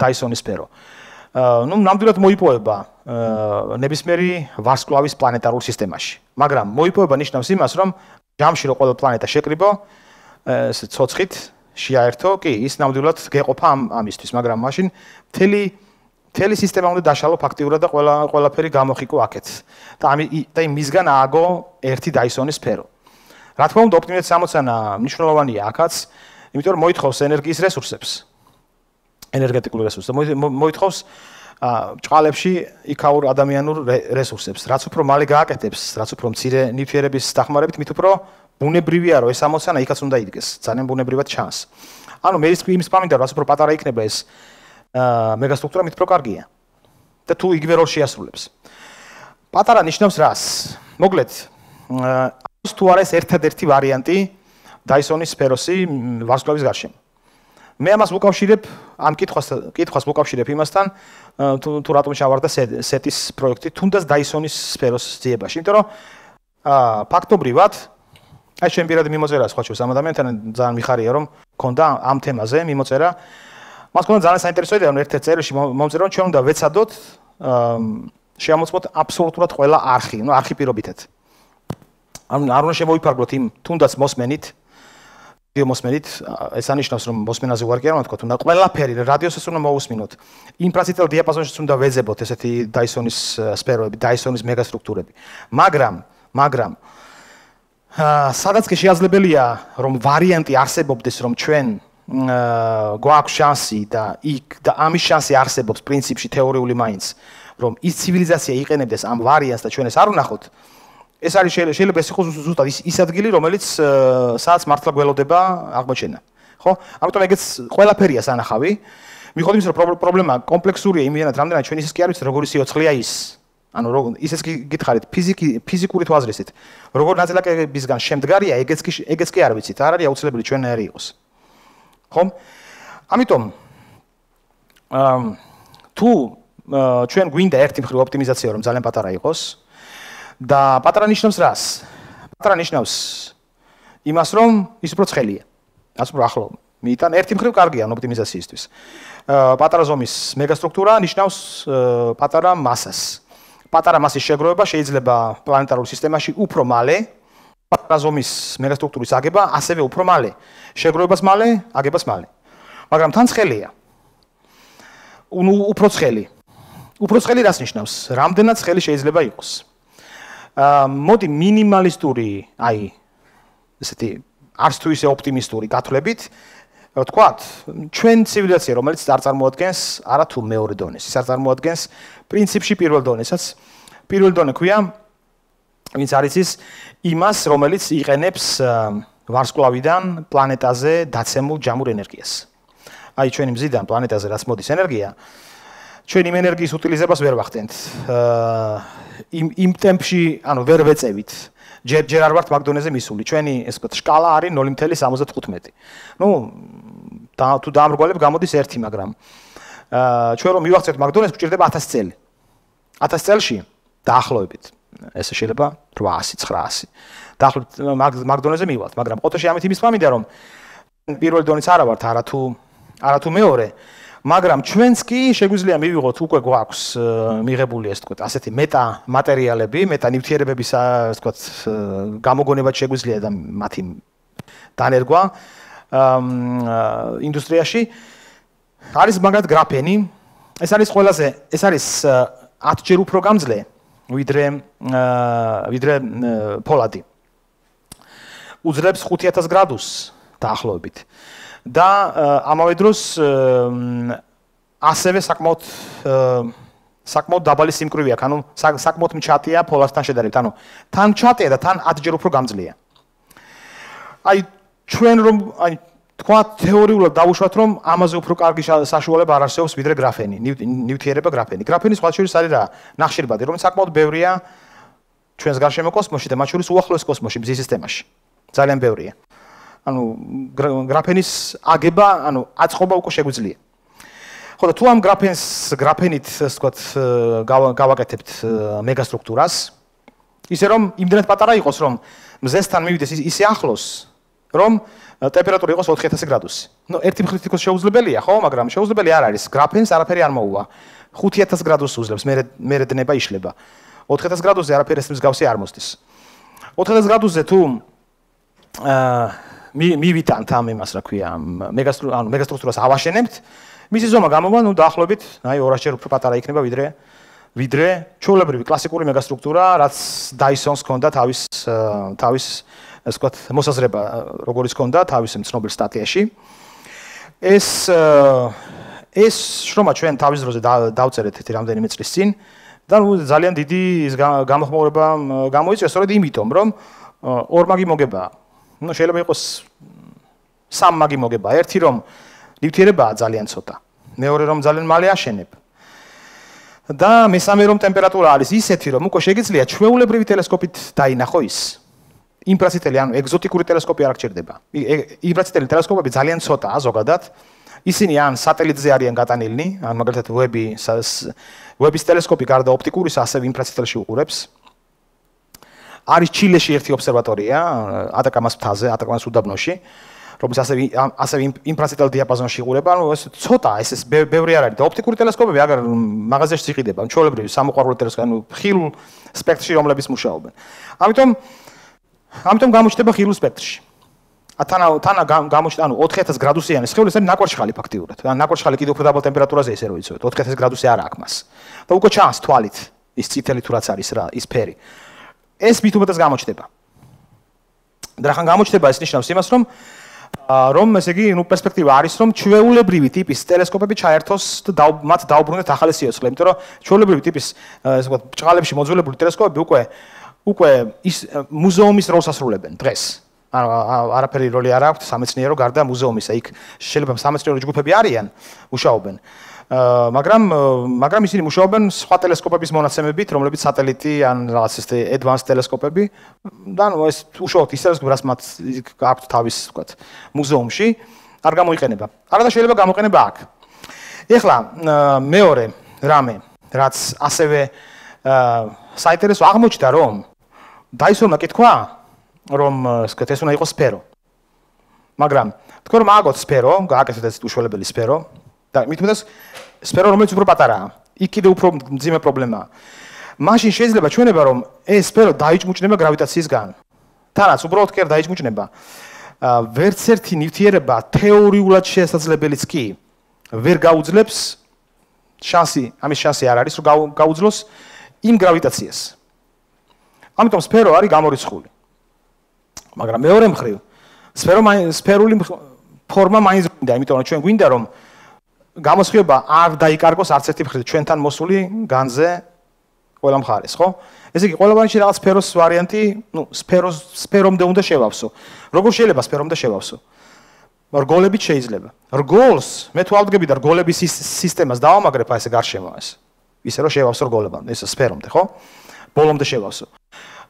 დაისონის სფერო ну, ნამდვილად მოიპოვება ნებისმიერი ვარსკვლავის პლანეტარულ სისტემაში. მაგრამ მოიპოვება ნიშნავს იმას, რომ ჯამში რომ ყველა პლანეტა შეკრიბო, ეს ცოცხით შეაერთო, კი, ის ნამდვილად გეყოფა ამ ამისთვის, მაგრამ მაშინ მთელი მთელი სისტემა უნდა დაშალო ფაქტიურად და ყველა ყველაფერი გამოხიკო აქეთ. და ამ და იმ მისგან ააგო ერთი დაისონის სფერო. რა თქმა უნდა, ოპტიმიზაცია 60-ანა მნიშვნელოვანია აქაც, იმიტომ რომ მოითხოვს ენერგიის რესურსებს. ენერგეტიკულ რესურსებს. მოითხოვს ა ჭყალებში იქაურ ადამიანურ რესურსებს, რაც უფრო მალე გააკეთებს, რაც უფრო მცირე ნივთიერების დახმარებით, მით უფრო ბუნებრივია რო ეს ამოცანა იქაც უნდა იდგეს, ძალიან ბუნებრივად ჩანს. ანუ მე ის იმის პამინდა, რაც უფრო პატარა იქნება ეს ა მეგასტრუქტურა მით უფრო კარგია. და თუ იგივე როლს შეასრულებს. პატარა ნიშნავს რას? მოგლეთ ა თუ არის ერთადერთი ვარიანტი დაისონის სფეროსი ვარსკვლავის გარშემო. მე ამას უკავშირებ ამ კითხვას კითხვას უკავშირებ იმასთან თუ თუ რატომ ჩავარდა სეტის პროექტი თუნდაც დაისონის სფეროს ძიებაში იმიტომ რომ აა ფაქტობრივად აი ჩვენ პირადად მიმოწერა სხვა ჩვენს ამ ადამიანთან ძალიან მიხარია რომ ქონდა ამ თემაზე მიმოწერა მას ქონდა ძალიან საინტერესო და ერთ-ერთ წერილში მომწერა რომ ჩვენ უნდა ვეცადოთ აა შეამოწმოთ აბსოლუტურად ყველა არქი ნუ არქი პირობითად არ არ უნდა შევიფარგლოთ იმ თუნდაც მოსმენით რადიო მოსმენით ეს ანიშნავს რომ მოსმენაზე ვარკი არ ვთქვა თუნდა ყველაფერი რადიოსაც უნდა მოусმინოთ იმპრაციტელ დიაპაზონშიც უნდა ვეძებოთ ესეთი დაისონის სფეროები დაისონის მეგასტრუქტურები მაგრამ მაგრამ სადაც კი შეიძლებაა რომ ვარიანტი არსებობდეს რომ ჩვენ გვაქვს შანსი და იქ და ამის შანსი არსებობს პრინციპში თეორიული მაინც რომ ის ცივილიზაცია იყენებდეს ამ ვარიანტს და ჩვენ ეს არ ვნახოთ ეს არის შეიძლება ეს იყოს ზუსტად ის ის ადგილი რომელიც სადაც მართლა გველოდება აღმოჩენა ხო ამიტომ ეგეც ყველაფერია სანახავი მიყოდი ის რომ პრობლემა კომპლექსურია იმენად რამდენად ჩვენ ისე არის როგორი სიოცხლეა ის ანუ როგორ ისეს კი გითხარით ფიზიკი ფიზიკური თვალსაზრისით როგორ ნაწილაკებისგან შემდგარია ეგეც კი ეგეც კი არ ვიცით არ არის აუცილებელი ჩვენ არ იყოს ხომ ამიტომ ამ თუ ჩვენ გვინდა ერთი მხრივ ოპტიმიზაცია რომ ძალიან პატარა იყოს და პატრანიშნავს რას? პატრანიშნავს იმას, რომ ის უფრო ცხელია. ასე რომ ახლა მიიტან ერთი მხრივ კარგია ოპტიმიზაციისთვის. პატარა ზომის მეგასტრუქტურა ნიშნავს პატარა მასას. პატარა მასის შეგროვება შეიძლება პლანეტარულ სისტემაში უფრო მალე პატარა ზომის მეგასტრუქტურის აგება ასევე უფრო მალე შეგროვებას მალე, აგებას მალე. მაგრამ თან ცხელია. უფრო ცხელი. უფრო ცხელი რას ნიშნავს? რამდენად ცხელი შეიძლება იყოს? მოდი მინიმალისტური, აი ესეთი არც თუ ისე ოპტიმი スト ური გათვლებით ვთქვათ, ჩვენ ცივილიზაცია, რომელიც არ წარმოადგენს არათუ მეორე დონეს, ის არ წარმოადგენს პრინციპში პირველ დონესაც. პირველ დონე ქვია, ვინც არის ის იმას, რომელიც იყენებს ვარსკვლავიდან პლანეტაზე დაცემულ ჯამურ ენერგიას. აი ჩვენი მზიდან პლანეტაზე რაც მოდის ენერგია, აა ჩვენ იმ ენერგიის უტილიზებას ვერ ვახდენთ. აა იმ ტემპში, ანუ ვერ ვეწევით. ჯერ ჯერ არ ვართ მაგდონეზე მისული. ჩვენი ეს ვთქვათ, სკალა არის 0.75. ნუ და თუ დაამრგვალებ გამოდის 1, მაგრამ აა ჩვენ რომ მივახცეთ მაგდონეზე, გვჭირდება 1000 წელი. 1000 წელში დაახლოებით ესე შეიძლება 800, 900. დაახლოებით მაგდონეზე მივალთ, მაგრამ ყოველ შემთხვევაში ამით იმის მომინდა რომ პირველი დონის არა ვართ, არა თუ არა თუ მეორე. მაგრამ ჩვენც კი შეგვიძლია მივიღოთ უკვე გვაქვს მიღებული ეს თქვა ასეთი მეტა მასალები, მეტა ნივთიერებების ასე თქვა გამოგონებაც შეგვიძლია და მათი დანერგვა ამ ინდუსტრიაში არის მაგათ გრაფენი. ეს არის ყველაზე ეს არის 10 ჯერ უფრო გამძლე ვიდრე ვიდრე პოლადი. უძლებს 5000 გრადუსს დაახლოებით. და ამავე დროს ასევე საკმაოდ საკმაოდ დაბალი სიმკვრივე აქვს, ანუ საკმაოდ მჩატეა ფოლასთან შედარებით, ანუ თან მჩატეა და თან 10 ჯერ უფრო გამძლეა. აი ჩვენ რომ აი თქვა თეორიულად დავუშვათ რომ ამაზე უფრო კარგი საშუალება არ არსებობს ვიდრე გრაფენი, ნიუტიერება გრაფენი. გრაფენის ხალხში არის რა? ნახშირბადი, რომელიც საკმაოდ ბევრია ჩვენს გარშემო კოსმოსში და მათ შორის უახლოეს კოსმოსში, მზის სისტემაში. ძალიან ბევრია. აა ანუ გრაფენის აგება, ანუ აწყობა უკვე შეგვიძლია. ხო და თუ ამ გრაფენს გრაფენით, ასე ვთქვათ, გავაკეთებთ მეგასტრუქტურას, ისე რომ იმდენად პატარა იყოს, რომ მზესთან მივიდეს ისე ახლოს, რომ ტემპერატურა იყოს 4000 გრადუსი. ნუ ერთი მხრივ თვითონ შეუძლებელია, ხო, მაგრამ შეუძლებელი არ არის. გრაფენს არაფერი არ მოუვა. 5000 გრადუსს უძლებს, მე მეერდნება იშლება. 4000 გრადუსზე არაფერს მსგავსი არ მოსდის. 4000 გრადუსზე თუ აა მივითანთ ამ იმას რა ქვია მეგასტრუ ანუ მეგასტრუქტურას ავაშენებთ მისი ზომა გამოვა ნუ დაახლოებით აი 200 ჯერ უფრო პატარა იქნება ვიდრე ვიდრე ჩოლებრივი კლასიკური მეგასტრუქტურა რაც დაისონს ჰქონდა თავის თავის ასე ვთქვათ მოსაზრება როგორიც ჰქონდა თავის ცნობილ სტატიაში ეს ეს შრომა ჩვენ თავის ძროზე დავწერეთ ერთი რამდენიმე წლის წინ და ნუ ძალიან დიდი ის გამოხმობა გამოიწვია სწორედ იმიტომ რომ ორმაგი მოგებაა ну შეიძლება იყოს სამ მაგი მოგება ერთი რომ ნივთიერებაა ძალიან ცოტა მეორე რომ ძალიან მალე აშენებ და მესამე რომ ტემპერატურა არის ისეთი რომ უკვე შეიძლება ჩვეულებრივი ტელესკოპით დაინახო ის იმპრაციტელი ანუ ეგზოტიკური ტელესკოპი არ აღჭირდება იმპრაციტელი ტელესკოპები ძალიან ცოტაა ზოგადად ისინი ან სატელიტზე არიან გატანილნი ან მაგალითად ვები ვების ტელესკოპი გარდა ოპტიკურისა ასევე იმპრაციტელში უყურებს არის ჩილეში ერთი ობსერვატორია, ატაკამას მთაზე, ატაკამას უდაბნოში. რომელიც ასე ასე ინფრაწითელ დიაპაზონში იყურება, ანუ ეს ცოტა, ეს ეს ბევრი არ არის და ოპტიკური ტელესკოპები აგარ მაღაზიაში სიყიდება, ანუ ჩვეულებრივი სამოყვარულო ტელესკოპი, ანუ ხილ სპექტრში რომლებიც მუშაობენ. ამიტომ ამიტომ გამოჩნდება ხილ სპექტრში. ათანა თანა გამოჩნდა, ანუ 4000 გრადუსიანი სხეული, ეს არის ნაკვარჩხალი ფაქტიურად. ან ნაკვარჩხალი კიდევ უფრო დაბალ ტემპერატურაზე ისე რომ იცოდეთ, 4000 გრადუსი არა აქვს მას. და უკვე ჩანს თვალით ის წითელი თუ რაც არის რა, ის ფერი. ეს მით უმეტეს გამოჩდება. და რახან გამოჩდება ეს ნიშნავს იმას, რომ რომ ესე იგი ნუ პერსპექტივა არის, რომ ჩვეულებრივი ტიპის ტელესკოპები ჩაერთოს და მათ დაუბრუნდეთ ახალი სიოცხლე, იმიტომ რომ ჩვეულებრივი ტიპის ესე ვთქვათ, ბჭყალებში მოძველებული ტელესკოპები უკვე უკვე ის მუზეუმის როლს ასრულებენ დღეს. არა არაფერი როლი არ აქვს სამეცნიერო გარდა მუზეუმისა. იქ შეიძლება სამეცნიერო ჯგუფები არიან, უშაობენ. მაგრამ მაგრამ ისინი მუშაობენ სხვა ტელესკოპების მონაცემებით, რომლებიც სატელიტი ან რაღაც ესე ადვანსდ ტელესკოპები. და ნუ ეს უშუალოდ ისე რას გვრას მათ აქვთ თავის, თქო, მუზეუმში არ გამოიყენება. არადა შეიძლება გამოყენება აქ. ეხლა მეორე რამე, რაც ასევე საიტერეს აღმოჩნდა რომ დაისონა კითხვა რომ ესეთ ეს უნდა იყოს სფერო. მაგრამ თქო რომ აგოთ სფერო, გააკეთეთ ეს უშუალებელი სფერო, და მითხოთ სფერო რომელიც უფრო პატარაა იქ კიდე უფრო მძიმე პრობლემაა მაშინ შეიძლება ჩვენება რომ ეს სფერო დაიჭმუჭნება გრავიტაციისგან თანაც უბრალოდ კი არ დაიჭმუჭნება ვერც ერთი ნივთიერება თეორიულად შესაძლებელიც კი ვერ გაუძლებს შანსი ამის შანსი არ არის რომ გაუძლოს იმ გრავიტაციას ამიტომ სფერო არის გამორიცხული მაგრამ მეორე მხრივ სფერო სფერული ფორმა მაინც გვინდა, იმიტომ რომ ჩვენ გვინდა რომ გამოსხივება არ დაიკარგოს არც ერთი მხრიდან ჩვენთან მოსული განზე ყველა მხარეს, ხო? ესე იგი, ყველა ბანში რაღაც სფეროს ვარიანტი, ну, სფეროს სფერომდე უნდა შევავსო. როგორ შეიძლება სფერომდე შევავსო? რგოლებით შეიძლება. რგოლს მე თუ ავდგები და რგოლების სისტემას დავამაგრებ აი ეს გარშემო ეს. ისე რომ შევავსო რგოლებან, ეს სფერომდე, ხო? ბოლომდე შევავსო.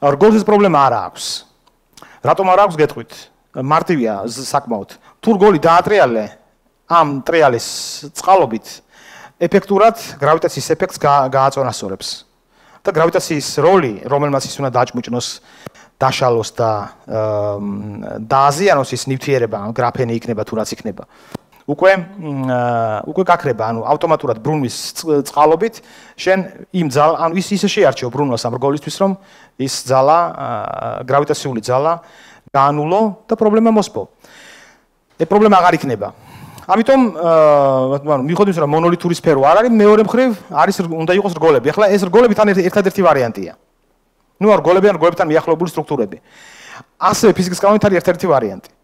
რგოლს ეს პრობლემა არ აქვს. რატომ არ აქვს გეტყვით? მარტივია საკმაოდ. თუ რგოლი დაატრიალე, ამ ტრიალის წყალობით ეფექტურად გრავიტაციის ეფექტს გააწონასწორებს. და გრავიტაციის როლი, რომელმაც ის უნდა დაჭმუჭნოს დაშალოს და დააზიანოს ის ნივთიერება, ანუ გრაფენი იქნება თუ რაც იქნება. უკვე უკვე გაქრება, ანუ ავტომატურად ბრუნვის წყალობით შენ იმ ძალ, ანუ ის ისე შეარჩიო ბრუნვას ამ რგოლისთვის, რომ ის ძალა, გრავიტაციული ძალა გაანულო და პრობლემა მოსპო. ეს პრობლემა აღარ იქნება. ამიტომ ანუ მიხოდიმს რა მონოლითური სფერო არ არის მეორე მხრივ არის უნდა იყოს რგოლები ახლა ეს რგოლები თან ერთადერთი ვარიანტია ნუ არ რგოლები ან რგოლებთან მიახლოებული სტრუქტურები ასე ფიზიკის კანონით არის ერთადერთი ვარიანტი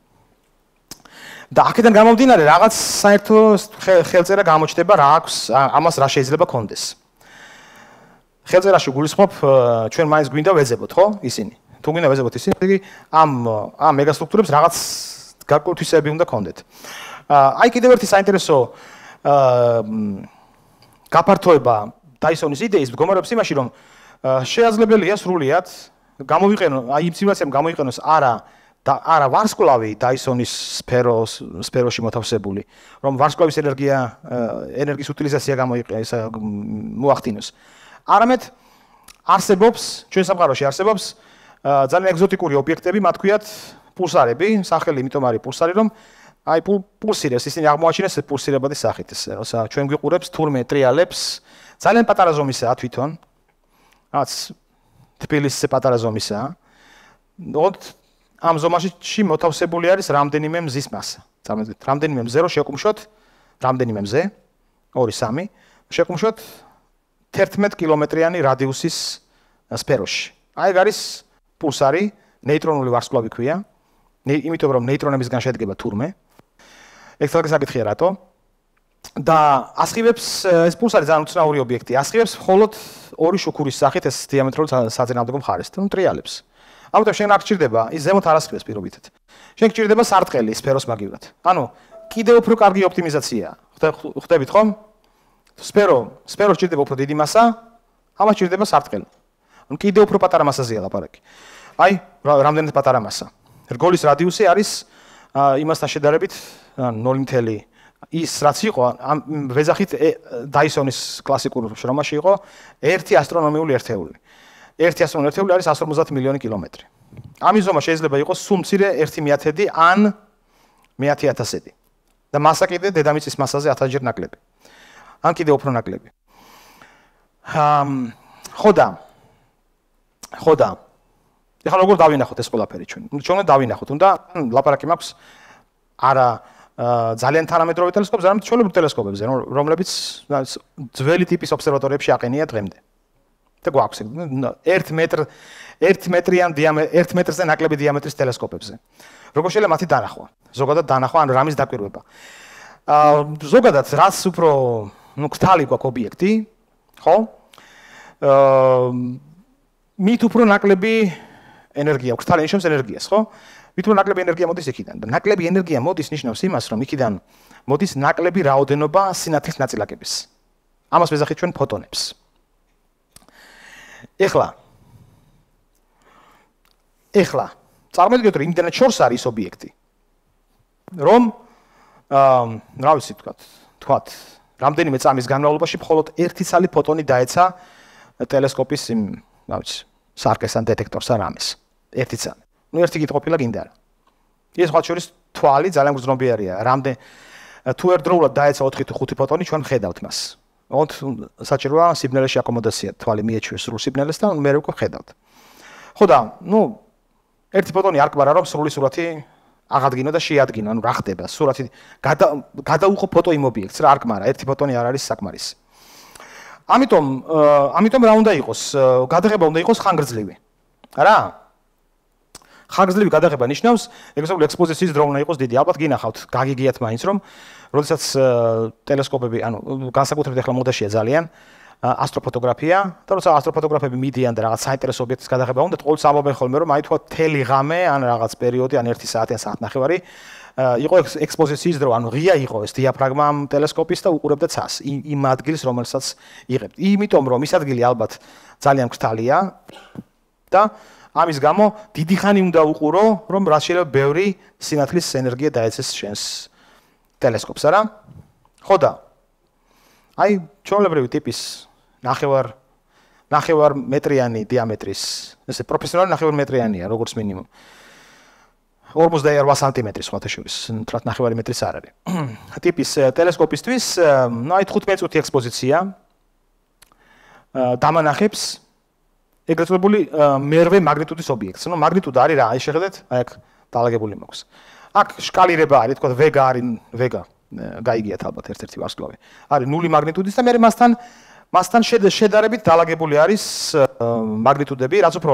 და აქედან გამომდინარე რაღაც საერთო ხელწერა გამოჩნდება რა აქვს ამას რა შეიძლება კონდეს ხელწერაში გულისხმობ ჩვენ მაინც გვინდა ვეძებოთ ხო ისინი თუ გინდა ვეძებოთ ისინი ამ ამ მეგასტრუქტურებს რაღაც გაკვირთვისები უნდა კონდეთ აი კიდევ ერთი საინტერესო აა გაფართოება დაისონის იდეის მდგომარეობს იმაში, რომ შეიძლებაელია სრულიად გამოვიყენო აი იმ სიტუაციამ გამოიყენოს არა და არა ვარსკვლავი დაისონის სფეროს სფეროში მოთავსებული რომ ვარსკვლავის ენერგია ენერგიის უტილიზაცია გამოიყენოს მოახდინოს არამედ არსებობს ჩვენ სამყაროში არსებობს ძალიან ეგზოტიკური ობიექტები მათქვიათ პულსარები სახელი იმიტომ არის პულსარი რომ აი პულსირებს ისინი აღმოაჩინეს პულსირებადი სახით ეს რა სა ჩვენ გვიყურებს თურმე ტრიალებს ძალიან პატარა ზომისაა თვითონ რაც თბილისის პატარა ზომისაა ოღონდ ამ ზომაში მოთავსებული არის რამდენიმე მზის მასა წარმოიდგინეთ რამდენიმე მზე რო შეკუმშოთ რამდენიმე მზე 2 3 შეკუმშოთ 11 კილომეტრიანი რადიუსის სფეროში აი გარის პულსარი ნეიტრონული ვარსკვლავი ქვია იმიტომ რომ ნეიტრონებისგან შედგება თურმე ექსტორი საკითხია რატო? და ასხივებს ეს პულსარი ძალიან უცნაური ობიექტი. ასხივებს მხოლოდ ორი შუქურის სახით ეს დიამეტრული საზენამდე მხარეს, ნუ ტრიალებს. ამიტომ შენ არ გჭირდება ის ზემოთ არასხივებს პირობითად. შენ გჭირდება სარტყელი სფეროს მაგივრად. ანუ კიდევ უფრო კარგი ოპტიმიზაცია. ხვდებით ხომ? სფერო, სფერო შეიძლება უფრო დიდი massa, ამას შეიძლება სარტყელი. ანუ კიდევ უფრო პატარა massa-ზეა ლაპარაკი. აი, რამდენად პატარა massa. რგოლის რადიუსი არის აი იმასთან შედარებით ან 0.0 ის რაც იყო ამ ვეზახით დაისონის კლასიკურ შრომაში იყო ერთი ასტრონომიული ერთეული. ერთი ასტრონომიული ერთეული არის 150 მილიონი კილომეტრი. ამის ზომა შეიძლება იყოს სულ მცირე 1/1-ი ან 1/10-ი. და massa კიდე დედამიწის massaზე 1000 ჯერ ნაკლები. ან კიდე უფრო ნაკლები. ამ ხოდა ხოდა ეხლა როგორ დავინახოთ ეს ყველაფერი ჩვენ? ჩვენ უნდა დავინახოთ, უნდა ლაპარაკი მაქვს არა ძალიან თანამედროვე ტელესკოპებს, არამედ ჩვეულებრივ ტელესკოპებზე, რომლებიც ძველი ტიპის ობსერვატორიებში აყენია დღემდე. და გვაქვს 1 მეტრ 1 მეტრიან დიამეტრ 1 მეტრზე ნაკლები დიამეტრის ტელესკოპებზე. როგორ შეიძლება მათი დანახვა? ზოგადად დანახვა ან რამის დაკვირვება. აა ზოგადად რას უფრო ну кстати, как объекти, ხო? აა მით უფრო ნაკლები ენერგია აქვს, თალენშენს ენერგიას, ხო? თვითონ ნაკლები ენერგია მოდის იქიდან და ნაკლები ენერგია მოდის ნიშნავს იმას, რომ იქიდან მოდის ნაკლები რაოდენობა სინათლის ნაწილაკების. ამას ვეძახით ჩვენ ფოტონებს. ეხლა ეხლა წარმოიდგინეთ რომ იმდანაც შორს არის ობიექტი რომ აა რა ვიცი თქვა თქვა რამდენიმე წამის განმავლობაში მხოლოდ ერთი ცალი ფოტონი დაეცა ტელესკოპის იმ რა ვიცი სარკესან დეტექტორს ან ამის ერთი ცალი ნუ ერთი გიტ ყოფილა გინდა რა. ეს ხალხ შორის თვალი ძალიან გზნობი არია. რამდენ თუ ერთდროულად დაეცა 4 თუ 5 ფოტონი ჩვენ ხედავთ მას. ოთ საჭიროა სიგნალში აკომოდაცია თვალი მიეჩვიოს რულ სიგნალესთან, მე როგორ ხედავთ. ხო და, ნუ ერთი ფოტონი არ გვარა რომ სრული სურათი აღადგინო და შეადგინო, ანუ რა ხდება? სურათი გადა გადაუხო ფოტო იმ ობიექტს, რა არ გვარა, ერთი ფოტონი არ არის საკმარისი. ამიტომ, ამიტომ რა უნდა იყოს? გადაღება უნდა იყოს ხანგრძლივი. რა? ხარგზლები გადაღება ნიშნავს ეგრესობული ექსპოზიციის დრო უნდა იყოს დიდი. ალბათ გინახავთ, გაგიგიათ მაინც რომ როდესაც э, ტელესკოპები, ანუ განსაკუთრებით ახლა მოდაშია ძალიან э, ასტროფოტოგრაფია და როცა ასტროფოტოგრაფები მიდიან და რაღაც საინტერესო ობიექტის გადაღება უნდათ, ყოველს ამობენ ხოლმე რომ აი თქვა თელი ღამე ან რაღაც პერიოდი ან ერთი საათი ან საათნახევარი э, იყო ექსპოზიციის დრო, ანუ ღია იყო ეს დიაფრაგმა ამ ტელესკოპის და უყურებდა ცას იმ ადგილს, რომელსაც იღებთ. იმიტომ რომ ის ადგილი ალბათ ძალიან ქრთალია და ამის გამო დიდი ხანი უნდა უყურო, რომ რა შეიძლება ბევრი სინათლის ენერგია დაეცეს შენს ტელესკოპს, არა? ხო და აი, ჩვეულებრივი ტიპის ნახევარ ნახევარ მეტრიანი დიამეტრის, ესე პროფესიონალი ნახევარ მეტრიანია, როგორც მინიმუმ. 48 სანტიმეტრი სხვათაშორის, თრათ ნახევარი მეტრის არ არის. ტიპის ტელესკოპისთვის, ну, აი 15 წუთი ექსპოზიცია. დამანახებს ეგრეთებული მერვე მაგნიტუდის ობიექტს. ნუ მაგნიტუდა არის რა, აი შეხედეთ, აი აქ დაალაგებული მაქვს. აქ შკალირება არის, თქო ვეგა არის, ვეგა. გაიგიათ ალბათ ერთ-ერთი ვარსკვლავი. არის 0 მაგნიტუდის და მე მასთან მასთან შედარებით დაალაგებული არის მაგნიტუდები, რაც უფრო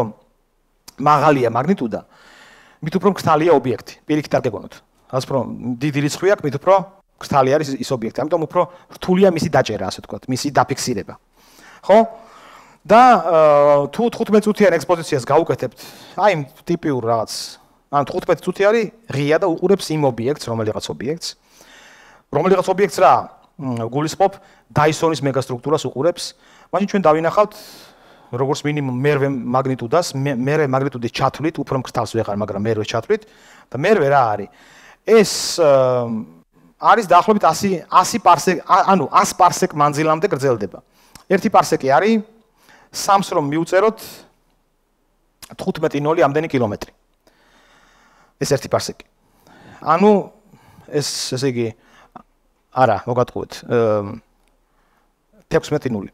მაღალია მაგნიტუდა, მით უფრო ქსალია ობიექტი. პირიქით დაგეგონოთ. რაც უფრო დიდი რიცხვი აქვს, მით უფრო ქსალი არის ის ობიექტი. ამიტომ უფრო რთულია მისი დაჭერა, ასე თქვა, მისი დაფიქსირება. ხო? და თუ 15 წუთიან ექსპოზიციას გაუკეთებთ, აი იმ ტიპიურ რაღაც, ან 15 წუთი არის ღია და უყურებს იმ ობიექტს, რომელიღაც ობიექტს. რომელიღაც ობიექტს რა, გულისხმობ დაისონის მეგასტრუქტურას უყურებს, მაშინ ჩვენ დავინახავთ როგორც მინიმუმ მერვე მაგნიტუდას, მე მე მაგნიტუდის ჩათვლით, უფრო მკრთავს ვეღარ, მაგრამ მერვე ჩათვლით და მერვე რა არის? ეს არის დაახლოებით 100 100 პარსეკ, ანუ 100 პარსეკ მანძილამდე გრძელდება. ერთი პარსეკი არის სამს რომ მიუწეროთ 15.0 ამდენი კილომეტრი. ეს ერთი პარსეკი. ანუ ეს ესე იგი არა, მოგატყუეთ. 16.0.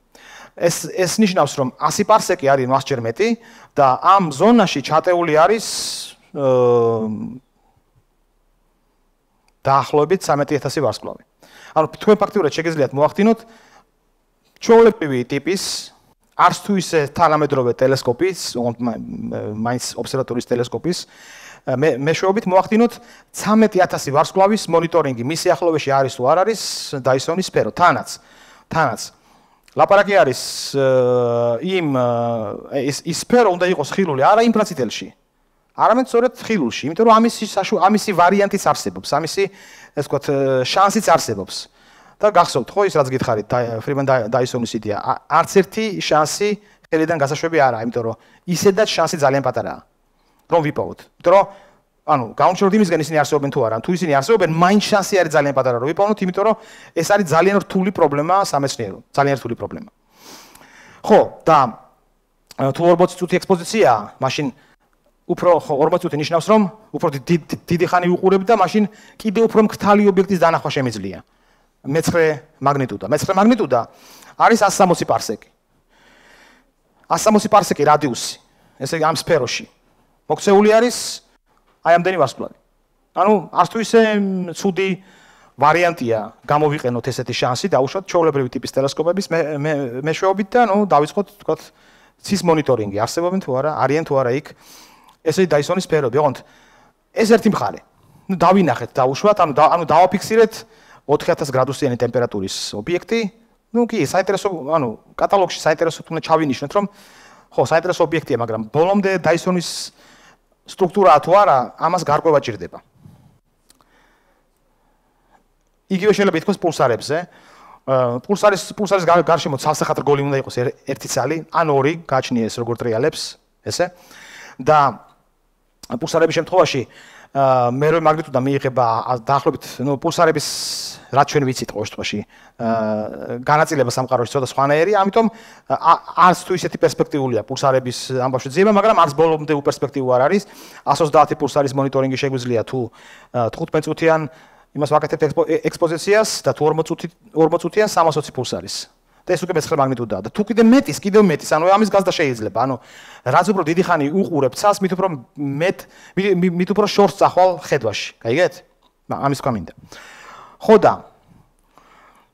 ეს ეს ნიშნავს რომ 100 პარსეკი არის მასჯერ მეტი და ამ ზონაში ჩატეული არის დაახლოებით 13000 ვარსკვლავი. ანუ თქვენ ფაქტიურად შეგიძლიათ მოახდინოთ ჩვეულებრივი ტიპის არც თუ ისე თანამედროვე ტელესკოპის, მაინც ობსერვატორიის ტელესკოპის მე მეშვეობით მოახდინოთ 13000 ვარსკვლავის მონიტორინგი. მის ახლოვეში არის თუ არ არის დაისონის სფერო. თანაც თანაც ლაპარაკი არის იმ ეს ის სფერო უნდა იყოს ხილული, არა ინფრაციტელში. არამედ სწორედ ხილულში, იმიტომ რომ ამისი ამისი ვარიანტიც არსებობს, ამისი ეს ვთქვათ შანსიც არსებობს. და გახსოვთ ხო ის რაც გითხარით ფრიმენ დაისონის იდეა არც ერთი შანსი ხელიდან გასაშვები არა იმიტომ რომ ისედაც შანსი ძალიან პატარაა რომ ვიპოვოთ იმიტომ რომ ანუ გამოჩნდა იმის განისინი არსებობენ თუ არა თუ ისინი არსებობენ მაინც შანსი არის ძალიან პატარა რომ ვიპოვოთ იმიტომ რომ ეს არის ძალიან რთული პრობლემა სამეცნიერო ძალიან რთული პრობლემა ხო და თუ 40 წუთი ექსპოზიცია მაშინ უფრო ხო 40 წუთი ნიშნავს რომ უფრო დიდი ხანი უყურებ და მაშინ კიდე უფრო მკრთალი ობიექტის დანახვა შემიძლია მეცხრე მაგნიტუდა. მეცხრე მაგნიტუდა არის 160 პარსეკი. 160 პარსეკი რადიუსი. ესე იგი ამ სფეროში მოქცეული არის აი ამდენი ვარსკვლავი. ანუ ასე თუ ისე ცუდი ვარიანტია გამოვიყენოთ ესეთი შანსი დაუშვათ ჩაოლებრივი ტიპის ტელესკოპების მეშვეობით და ნუ დავიწყოთ თქვა ცის მონიტორინგი არსებობენ თუ არა არიან თუ არა იქ ესე დაისონის სფეროები აღონთ ეს ერთი მხარე ნუ დავინახეთ დაუშვათ ანუ ანუ დავაფიქსირეთ 4000 გრადუსიანი ტემპერატურის ობიექტი. Ну, კი, საინტერესო, ანუ კატალოგში საინტერესო თუნდაც ჩავინიშნოთ, რომ ხო, საინტერესო ობიექტია, მაგრამ ბოლომდე Dyson-ის სტრუქტურა თუ არა, ამას გარკვევა ჭირდება. იგივე შეიძლება ითქვას პულსარებზე. აა პულსარის პულსარის გარშემო სასახატრ გოლი უნდა იყოს ერთი ცალი, ან ორი, გაჩნიეს როგორ ტრიალებს, ესე. და პულსარების შემთხვევაში მე რომ მაგნიტუდა მიიღება დაახლოებით ნუ პულსარების რაც ჩვენ ვიცით ყოველ შემთხვევაში განაწილება სამყაროში ცოტა სხვანაირი, ამიტომ არც თუ ისეთი პერსპექტიულია პულსარების ამბავში ძიება, მაგრამ არც ბოლომდე უპერსპექტიულო არ არის. 130 პულსარის მონიტორინგი შეგვიძლია თუ 15 წუთიან იმას ვაკეთებთ ექსპოზიციას და თუ 40 წუთი 40 წუთიან 320 პულსარის. და ეს უკვე მეცხრე მაგნიტუდაა და თუ კიდე მეტის, კიდე მეტის, ანუ ამის გაზდა შეიძლება, ანუ რაც უფრო დიდი ხანი უყურებ ცას, მით უფრო მეტ მით უფრო შორს წახვალ ხედვაში, გაიგეთ? ამის თქვა მინდა. ხო და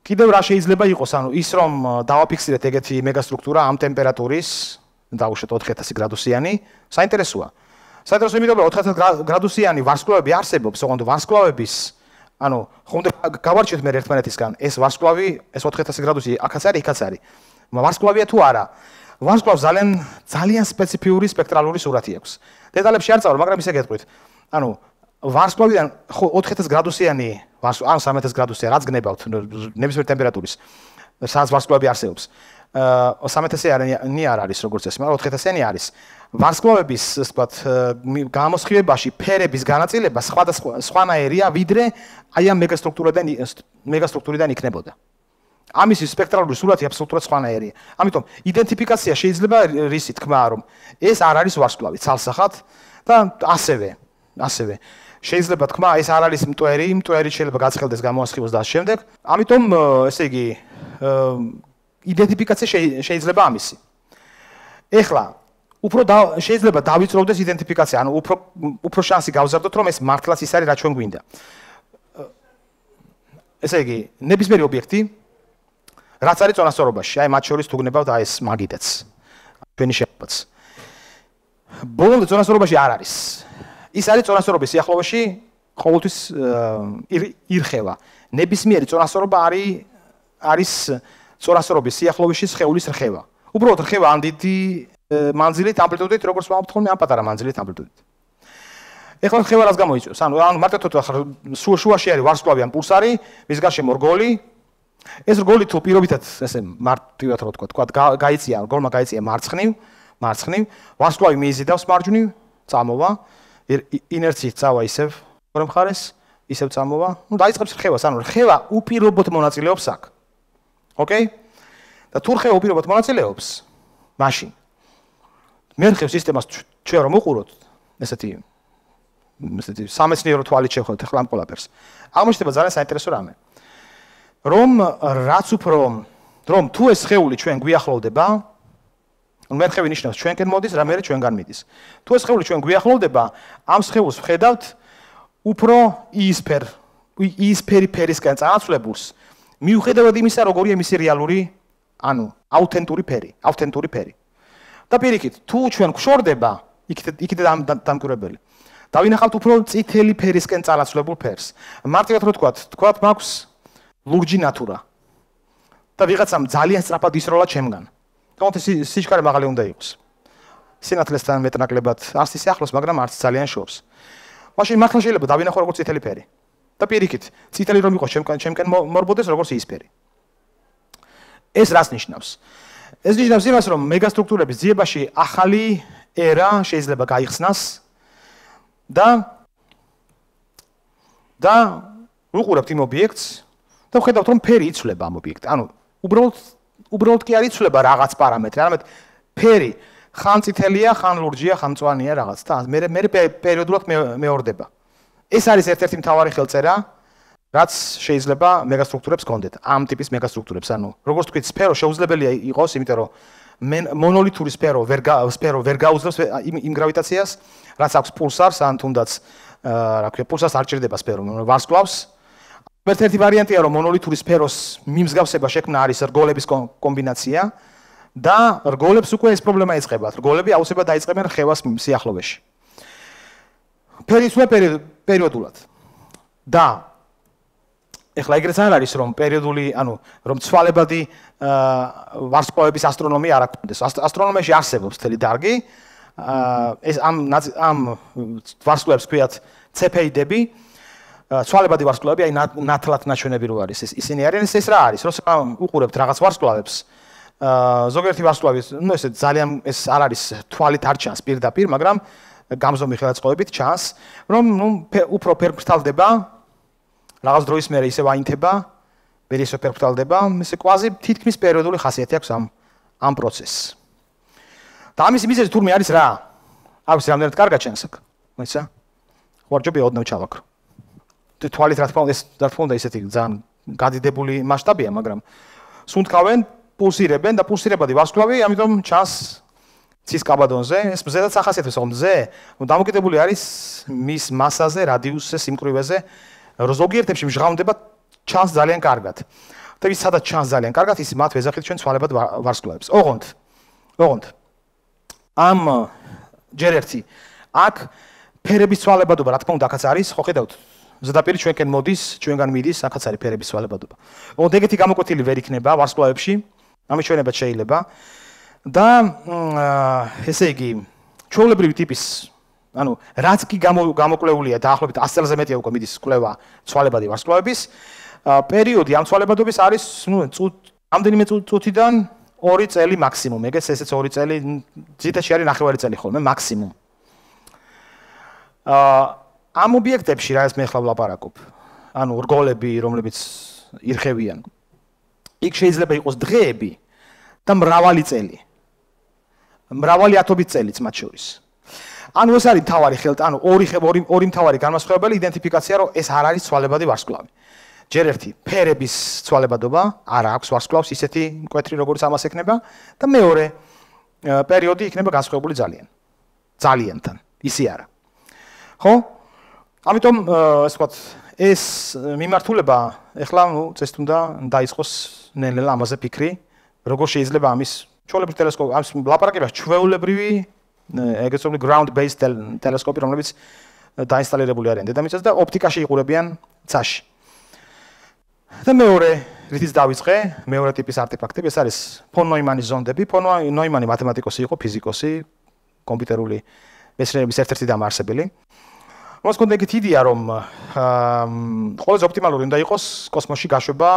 კიდევ რა შეიძლება იყოს, ანუ ის რომ დავაფიქსირეთ ეგეთი მეგასტრუქტურა ამ ტემპერატურის დაუშვეთ 4000 გრადუსიანი, საინტერესოა. საინტერესო იმიტომ რომ 4000 გრადუსიანი ვარსკვლავები არსებობს, ოღონდ ვარსკვლავების ანუ ხომდე გავარჩიეთ მე ერთმანეთისგან ეს ვარსკვლავი ეს 4000 გრადუსი აქაც არის იქაც არის ვარსკვლავია თუ არა ვარსკვლავ ძალიან ძალიან სპეციფიური სპექტრალური სურათი აქვს დეტალებში არ წავალ მაგრამ ისე გეტყვით ანუ ვარსკვლავიდან ხო 4000 გრადუსიანი ან 3000 გრადუსი რაც გნებავთ ნებისმიერ ტემპერატურის სადაც ვარსკვლავი არსებობს 3000-იანი არ არის როგორც ეს, მაგრამ 4000-იანი არის. ვარსკვლავების, ვთქვათ, გამოსხივებაში ფერების განაწილება სხვადასხვა სხვანაირია, ვიდრე აი ამ მეგასტრუქტურიდან მეგასტრუქტურიდან იქნებოდა. ამის სპექტრალური სურათი აბსოლუტურად სხვანაირია. ამიტომ იდენტიფიკაცია შეიძლება რისი თქმა რომ ეს არ არის ვარსკვლავი ცალსახად და ასევე ასევე შეიძლება თქმა ეს არ არის მტვერი, მტვერი შეიძლება გაცხელდეს, გამოასხივოს და ამ შემდეგ. ამიტომ ესე იგი იდენტიფიკაცია შეიძლება ამისი. ეხლა უფრო შეიძლება დავიწროვდეს იდენტიფიკაცია, ანუ უფრო უფრო შანსი გავზარდოთ, რომ ეს მართლაც ის არის, რა ჩვენ გვინდა. ესე იგი, ნებისმიერი ობიექტი რაც არის წონასწორობაში, აი მათ შორის თუგნებავთ აი ეს მაგიდაც. ჩვენი შეფაც. ბოლო წონასწორობაში არ არის. ის არის წონასწორობის ახლობაში ყოველთვის ირხევა. ნებისმიერი წონასწორობა არის არის სწორასწორობის სიახლოვეში შეეულის რხევა. უბრალოდ რხევა ამ დიდი მანძილით ამპლიტუდით, როგორც ვამბობთ ხოლმე ამ პატარა მანძილით ამპლიტუდით. ეხლა რხევა რას გამოიწვევს? ანუ ანუ მარტო თოთო ახლა შუაში არის ვარსკვლავი ან პულსარი, მის გარშემო რგოლი. ეს რგოლი თუ პირობითად ესე მარტივად რო თქვა, თქვა გაიწია, რგოლმა გაიწია მარცხნივ, მარცხნივ, ვარსკვლავი მიიზიდავს მარჯვნივ, წამოვა. ინერციით წავა ისევ, რომ ხარეს ისევ წამოვა. ნუ დაიწყებს რხევას, ანუ რხევა უპირობოდ მონაწილეობს აქ. ოკეი? და თურქე უპირობოდ მონაწილეობს. მაშინ. მერხევ სისტემას ჩვენ რომ უყუროთ, ესეთი ესეთი სამეცნიერო თვალით შეხოთ ახლა ამ ყველაფერს. აღმოჩნდება ძალიან საინტერესო რამე. რომ რაც უფრო რომ თუ ეს ხეული ჩვენ გვიახლოვდება, მერხევი ნიშნავს ჩვენკენ მოდის, რა მერე ჩვენგან მიდის. თუ ეს ხეული ჩვენ გვიახლოვდება, ამ ხეულს ვხედავთ უფრო ისფერ ისფერი ფერისგან წარწლებულს. მიუხედავად იმისა, როგორია მისი რეალური, ანუ აუთენტური ფერი, აუთენტური ფერი. და პირიქით, თუ ჩვენ გშორდება, იქით იქით დამკვირებელი. დავინახავთ უფრო წითელი ფერისკენ წარასლებულ ფერს. მარტივად რო თქვათ, თქვათ მაქვს ლურჯი ნატურა. და ვიღაცამ ძალიან სწრაფად ისროლა ჩემგან. თუმცა სიჩქარე მაღალი უნდა იყოს. სინათლესთან მეტნაკლებად არც ისე ახლოს, მაგრამ არც ძალიან შორს. მაშინ მართლა შეიძლება დავინახო როგორც წითელი ფერი. და პირიქით, ციტალი რომ იყო შემკან შემკან მორბოდეს როგორც ისფერი. ეს რას ნიშნავს? ეს ნიშნავს იმას, რომ მეგასტრუქტურების ძიებაში ახალი ერა შეიძლება გაიხსნას და და უყურებთ იმ ობიექტს და ხედავთ რომ ფერი იცვლება ამ ობიექტ. ანუ უბრალოდ უბრალოდ კი არ იცვლება რაღაც პარამეტრი, არამედ ფერი ხან წითელია, ხან ლურჯია, ხან მწვანეა რაღაც და მე მე პერიოდულად მეორდება. ეს არის ერთ-ერთი მთავარი ხელწერა, რაც შეიძლება მეგასტრუქტურებს გქონდეთ, ამ ტიპის მეგასტრუქტურებს, ანუ როგორც თქვით, სფერო შეუძლებელია იყოს, იმიტომ რომ მონოლითური სფერო ვერ გა სფერო ვერ გაუძლებს იმ გრავიტაციას, რაც აქვს პულსარს, ან თუნდაც რა ქვია, პულსარს არ ჭირდება სფერო, ვარსკვლავს. ერთ-ერთი ვარიანტია, რომ მონოლითური სფეროს მიმსგავსება შექმნა არის რგოლების კომბინაცია და რგოლებს უკვე ეს პრობლემა ეწყებათ. რგოლები აუცილებლად დაიწყებენ ხევას სიახლოვეში. ფერისვე პერიოდულად და ეხლა ეგრეც არ არის რომ პერიოდული ანუ რომ ცვალებადი ვარსკვლავების ასტრონომია არ აქვს ასტრონომიაში არსებობს თელი დარგი ეს ამ ამ ვარსკვლავებს ქვიათ ცეფეიდები ცვალებადი ვარსკვლავები აი ნათლად ნაჩვენები რო არის ეს ისინი არიან ეს ეს რა არის რო სა უყურებთ რაღაც ვარსკვლავებს ზოგიერთი ვარსკვლავის ნუ ესე ძალიან ეს არ არის თვალით არ ჩანს პირდაპირ მაგრამ გამზომი ხელაწყოებით ჩას, რომ ნუ უფრო ფერფრთალდება, რაღაც დროის მერე ისევ აინთება, მერე ისევ ფერფრთალდება, ესე კვაზი თითქმის პერიოდული ხასიათი აქვს ამ ამ პროცესს. და ამის მიზეზი თურმე არის რა? აქვს რამდენად კარგა ჩანს აქ? მოიცა? ხوارჯები ოდნავ ჩავაკრო. თუ თვალით რა თქმა უნდა ეს რა თქმა უნდა ისეთი ძალიან გადიდებული მასშტაბია, მაგრამ სუნთქავენ, პულსირებენ და პულსირებადი ვარსკვლავი, ამიტომ ჩანს ცის კაბადონზე, ეს მზედაც ახასიათებს, ხო მზე? დამოკიდებული არის მის მასაზე, რადიუსზე, სიმკვრივეზე. ზოგიერთებში მჟღავნდება ჩანს ძალიან კარგად. და ის სადაც ჩანს ძალიან კარგად, ის მათ ეძახით ჩვენ ცვალებად ვარსკვლავებს. ოღონდ. ოღონდ. ამ ჯერერცი აქ ფერების ცვალებადობა, რა თქმა უნდა, ახაც არის, ხო ხედავთ? ზედაპირი ჩვენკენ მოდის, ჩვენგან მიდის, ახაც არის ფერების ცვალებადობა. ოღონდ ეგეთი გამოკვეთილი ვერ იქნება ვარსკვლავებში. ამის ჩვენებად შეიძლება და ესე იგი ჩოლებრივი ტიპის ანუ რაც კი გამოკვლეულია დაახლოებით 100 წელზე მეტია უკვე მიდის კვლევა ცვალებადი ვარსკვლავების პერიოდი ამ ცვალებადობის არის ნუ რამდენიმე წუთიდან 2 წელი მაქსიმუმ ეგეც ესეც 2 წელი ძიტაში არის 9 წელი ხოლმე მაქსიმუმ აა ამ ობიექტებში რაც მე ახლა ვლაპარაკობ ანუ რგოლები რომლებიც ირხევიან იქ შეიძლება იყოს დღეები და მრავალი წელი მრავალი ათობით წელი მათ შორის. ანუ ეს არის თავარი ხელთ, ანუ ორი ორი ორი თავარი განმასხვავებელი იდენტიფიკაცია, რომ ეს არ არის ცვალებადი ვარსკვლავი. ჯერ ერთი, ფერების ცვალებადობა არ აქვს ვარსკვლავს ისეთი მკვეთრი, როგორც ამას ექნება და მეორე პერიოდი იქნება განსხვავებული ძალიან. ძალიანთან, ისე არა. ხო? ამიტომ ეს ვთქვათ, ეს მიმართულება ეხლა ნუ წესთუნდა დაიწყოს ნელ-ნელა ამაზე ფიქრი, როგორ შეიძლება ამის ჩვეულებრივი ტელესკოპი ამ ლაპარაკებია ჩვეულებრივი ეგეც ვთქვი ground based ტელესკოპი რომელიც დაინსტალირებული არიან დედამიწაზე და ოპტიკაში იყურებიან ცაში და მეორე რითიც დავიწყე მეორე ტიპის არტეფაქტები ეს არის ფონ ნოიმანის ზონდები ფონ ნოიმანი მათემატიკოსი იყო ფიზიკოსი კომპიუტერული მეცნიერების ერთ-ერთი დამაარსებელი მას კონდა ეგეთი იდეა რომ ყველაზე ოპტიმალური უნდა იყოს კოსმოსში გაშვება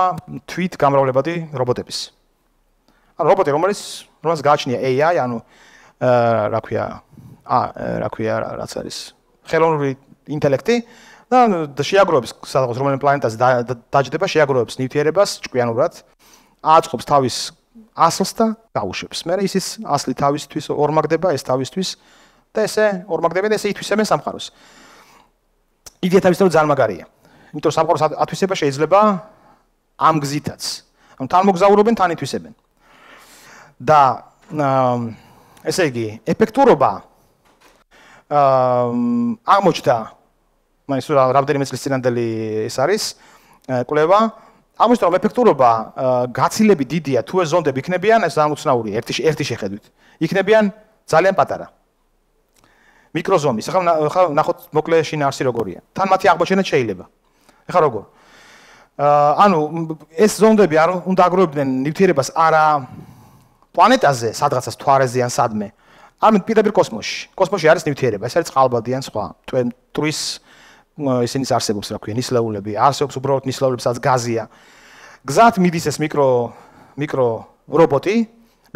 თვით გამრავლებადი რობოტების ანუ რობოტი რომელიც რომელიც გააჩნია AI, ანუ აა რა ქვია, აა რა ქვია რაც არის ხელოვნური ინტელექტი და შეაგროვებს სადღაც რომელიმე პლანეტაზე დაჯდება, შეაგროვებს ნივთიერებას ჭკვიანურად, ააწყობს თავის ასლს და დაუშვებს. მე ის ის ასლი თავისთვის ორმაგდება, ეს თავისთვის და ესე ორმაგდება და ესე ითვისებენ სამყაროს. იდეა თავისთავად ძალიან მაგარია. იმიტომ სამყაროს ათვისება შეიძლება ამ გზითაც. ანუ თან მოგზაურობენ, თან ითვისებენ. და ესე იგი ეფექტურობა აა აღმოჩნდა მაინც რა რამდენიმე წლის წინანდელი ეს არის კვლევა აღმოჩნდა რომ ეფექტურობა გაცილებით დიდია თუ ეს ზონდები იქნებიან ეს ამოცნაური ერთი ერთი შეხედვით იქნებიან ძალიან პატარა მიკროზომი ახლა ახლა ნახოთ მოკლე შინაარსი როგორია თან მათი აღმოჩენა შეიძლება ახლა როგორ აა ანუ ეს ზონდები არ უნდა აგროვებდნენ ნივთიერებას არა პლანეტაზე, სადღაცას თვარეზე ან სადმე. არმე პირდაპირ კოსმოსში. კოსმოსში არის ნივთიერება, ეს არის წყალბადი ან სხვა. თქვენ ტრუის ისინი არსებობს, რა ქვია, ნისლეულები, არსებობს უბრალოდ ნისლეულები, სადაც გაზია. გზად მიდის ეს მიკრო მიკრო რობოტი,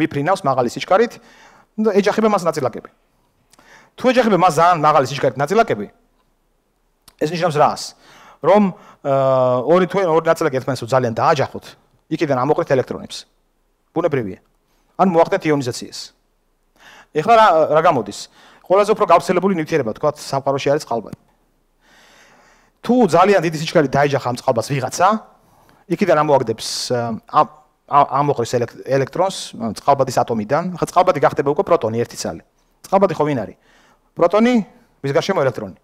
მიფრინავს მაღალი სიჩქარით და ეჯახება მას ნაწილაკები. თუ ეჯახება მას ძალიან მაღალი სიჩქარით ნაწილაკები, ეს ნიშნავს რას? რომ ორი თქვენ ორი ნაწილაკი ერთმანეთს ძალიან დააჯახოთ, იქიდან ამოყრეთ ელექტრონებს. ბუნებრივია. ან მოახდეთ იონიზაციას. ეხლა რა რა გამოდის? ყველაზე უფრო გავრცელებული ნივთიერება თქვა საფაროში არის წყალბადი. თუ ძალიან დიდი სიჩქარე დაიჯახ ამ წყალბადს ვიღაცა, იქიდან ამოაგდებს ამ ამოყრის ელექტრონს წყალბადის ატომიდან. ხა წყალბადი გახდება უკვე პროტონი ერთი ძალი. წყალბადი ხო ვინ არის? პროტონი, მის გარშემო ელექტრონი.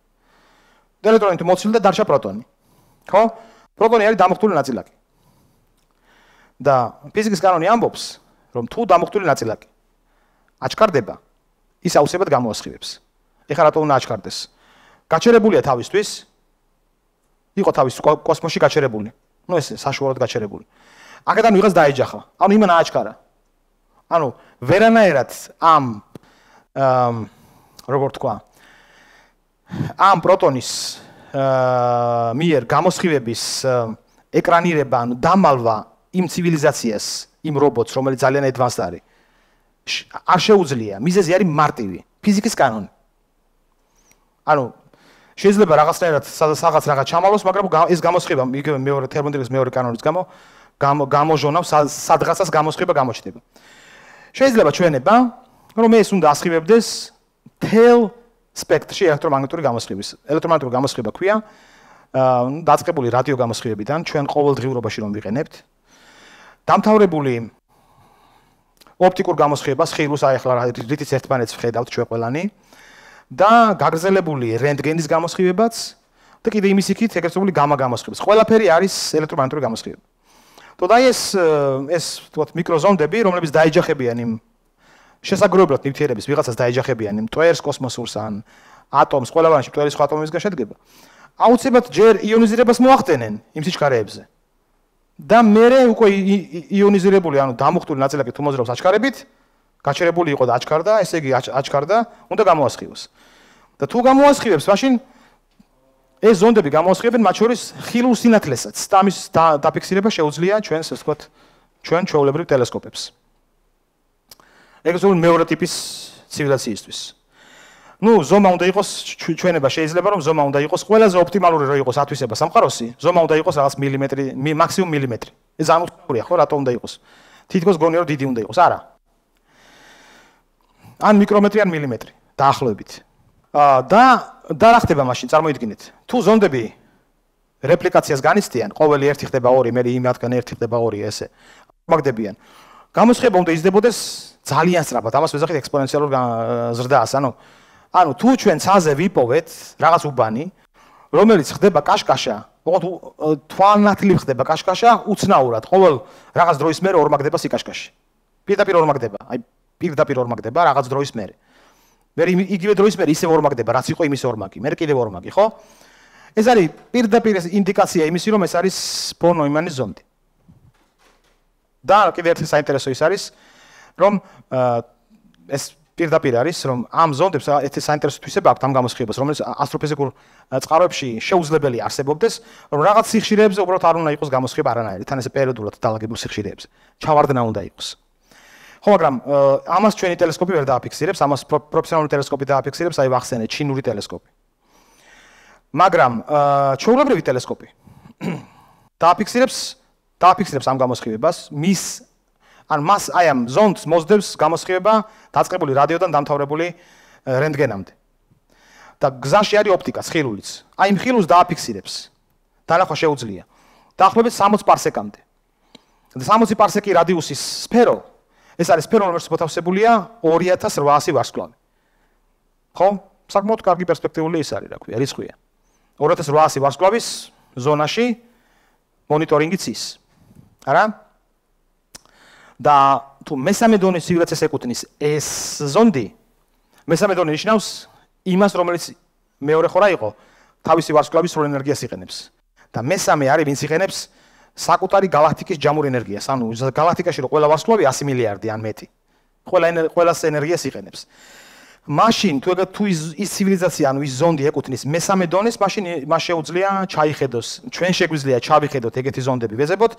და ელექტრონი თუ მოცილდა დარჩა პროტონი. ხო? პროტონი არის დამხტული ნაწილაკი. და ფიზიკის კანონი ამბობს, რომ თუ დამოკვდული ნაწილაკი აჩქარდება ის აუცილებლად გამოასხივებს ეხლა რატო უნდა აჩქარდეს გაჩერებულია თავისთვის იყო თავის კოსმოსში გაჩერებული ну ეს საშუალოდ გაჩერებული აკადან ვიღას დაეჯახა ანუ იმან აჩქარა ანუ ვერანაერად ამ ამ როგორ თქვა ამ პროტონის აა მიერ გამოსხივების ეკრანირება ანუ დამალვა იმ ცივილიზაციას იმ რობოტს, რომელიც ძალიან ადვანსდ არის. არ შეუძლია, მიზეზი არის მარტივი, ფიზიკის კანონი. ანუ შეიძლება რაღაცნაირად სადაც რაღაც ჩამალოს, მაგრამ ეს გამოსხება იგივე მეორე თერმონდინამიკის მეორე კანონის გამო გამოჟონავს სადღაცას გამოსხება გამოჩნდება. შეიძლება ჩვენება, რომ ეს უნდა ასხივებდეს თელ სპექტრში ელექტრომაგნიტური გამოსხივების. ელექტრომაგნიტური გამოსხივება ქვია აა დაწቀბული რადიო გამოსხივებიდან ჩვენ ყოველდღიურობაში რომ ვიყენებთ, დამთავრებული ოპტიკურ გამოსხივებას ხილუს აიხლა რითიც ერთმანეთს ვხედავთ ჩვენ ყველანი და გაგრძელებული რენტგენის გამოსხივებაც და კიდე იმის იქით ეგრესობული გამა გამოსხივებას ყველაფერი არის ელექტრომაგნიტური გამოსხივება તો დაი ეს ეს თქვათ მიკროზონდები რომლებიც დაეჯახებიან იმ შესაძლებლად ნივთიერების ვიღაცას დაეჯახებიან იმ ტვერს კოსმოსურს ან ატომს ყველა ბანში ტვერის ხო ატომებისგან შედგება აუცილებლად ჯერ იონიზირებას მოახდენენ იმ სიჩქარეებზე და მე უკვე იონიზირებული, ანუ დამოხტული ნაწილაკი თუმოძრავს აჩქარებით, გაჩერებული იყო და აჩქარდა, ესე იგი აჩქარდა, უნდა გამოასხივოს. და თუ გამოასხივებს, მაშინ ეს ზონდები გამოასხივებენ მათ შორის ხილულ სინათლესაც. და ამის დაფიქსირება შეუძლია ჩვენს, ასე ვთქვათ, ჩვენ ჩაოლებრივ ტელესკოპებს. ეგრეთ წოდებული მეორე ტიპის ცივილიზაციისთვის. ну зома უნდა იყოს ჩვენება შეიძლება რომ зома უნდა იყოს ყველაზე ოპტიმალური რო იყოს ათვისება სამყაროსი зома უნდა იყოს რაღაც მილიმეტრი მაქსიმუმ მილიმეტრი ეს ამოსაკურია ხო რატო უნდა იყოს თითქოს გონია რომ დიდი უნდა იყოს არა ან მიკრომეტრი ან მილიმეტრი დაახლოებით და და რა ხდება მაშინ წარმოიდგინეთ თუ ზონდები რეპლიკაციას განიცდიან ყოველი ერთი ხდება ორი მე იმათგან ერთი ხდება ორი ესე მაგდებიან გამოსხება უნდა იზრდებოდეს ძალიან სწრაფად ამას ვეძახით ექსპონენციალურ ზრდას ანუ ანუ თუ ჩვენ ცაზე ვიპოვეთ რაღაც უბანი, რომელიც ხდება კაშკაშა, უყოთ თვალნათლი ხდება კაშკაშა, უცნაურად ყოველ რაღაც დროის მერე ორმაგდება სიკაშკაში. პირდაპირ ორმაგდება, აი პირდაპირ ორმაგდება რაღაც დროის მერე. მერე იგივე დროის მერე ისევ ორმაგდება, რაც იყო იმის ორმაგი, მერე კიდევ ორმაგი, ხო? ეს არის პირდაპირ ინდიკაცია იმისი, რომ ეს არის ფონო იმანი ზონდი. და კიდევ ერთი საინტერესო ის არის, რომ ეს პირდაპირ არის რომ ამ ზონდებს ეს საინტერესო თვისება აქვს ამ გამოსხივებას რომელიც ასტროფიზიკურ წყაროებში შეუძლებელი არსებობდეს რომ რაღაც სიხშირეებზე უბრალოდ არ უნდა იყოს გამოსხივება არანაირი თან ეს პერიოდულად დაალაგებულ სიხშირეებზე ჩავარდნა უნდა იყოს ხო მაგრამ ამას ჩვენი ტელესკოპი ვერ დააფიქსირებს ამას პროფესიონალური ტელესკოპი დააფიქსირებს აი ვახსენე ჩინური ტელესკოპი მაგრამ ჩვეულებრივი ტელესკოპი დააფიქსირებს დააფიქსირებს ამ გამოსხივებას მის ან მას აი ამ ზონს მოძდებს გამოსხივება დაწყებული რადიოდან დამთავრებული э, რენტგენამდე. და გზაში არის ოპტიკა ხილულიც. აი იმ ხილულს დააფიქსირებს. დაახლოა შეუძლია. დაახლოებით 60 პარსეკამდე. და 60 პარსეკი რადიუსის სფერო ეს არის სფერო რომელიც მოთავსებულია 2800 ვარსკვლავი. ხო? საკმაოდ კარგი პერსპექტიული ის არის, რა ქვია, რისხვია. 2800 ვარსკვლავის ზონაში მონიტორინგიც ის. არა? და თუ მესამე დონის სიგრძეს ეკუთვნის ეს ზონდი მესამე დონე ნიშნავს იმას რომელიც მეორე ხორა იყო თავისი ვარსკვლავის სრულ ენერგიას იყენებს და მესამე არის ვინც იყენებს საკუთარი galaktikis ჯამურ ენერგიას ანუ galaktikაში რო ყველა ვარსკვლავი 100 მილიარდი ან მეტი ყველა ყველა ენერგიას იყენებს მაშინ თუ ეგა თუ ის ცივილიზაცია ანუ ის ზონდი ეკუთვნის მესამე დონეს მაშინ მას შეუძლია ჩაიხედოს ჩვენ შეგვიძლია ჩავიხედოთ ეგეთი ზონდები ვეზებოთ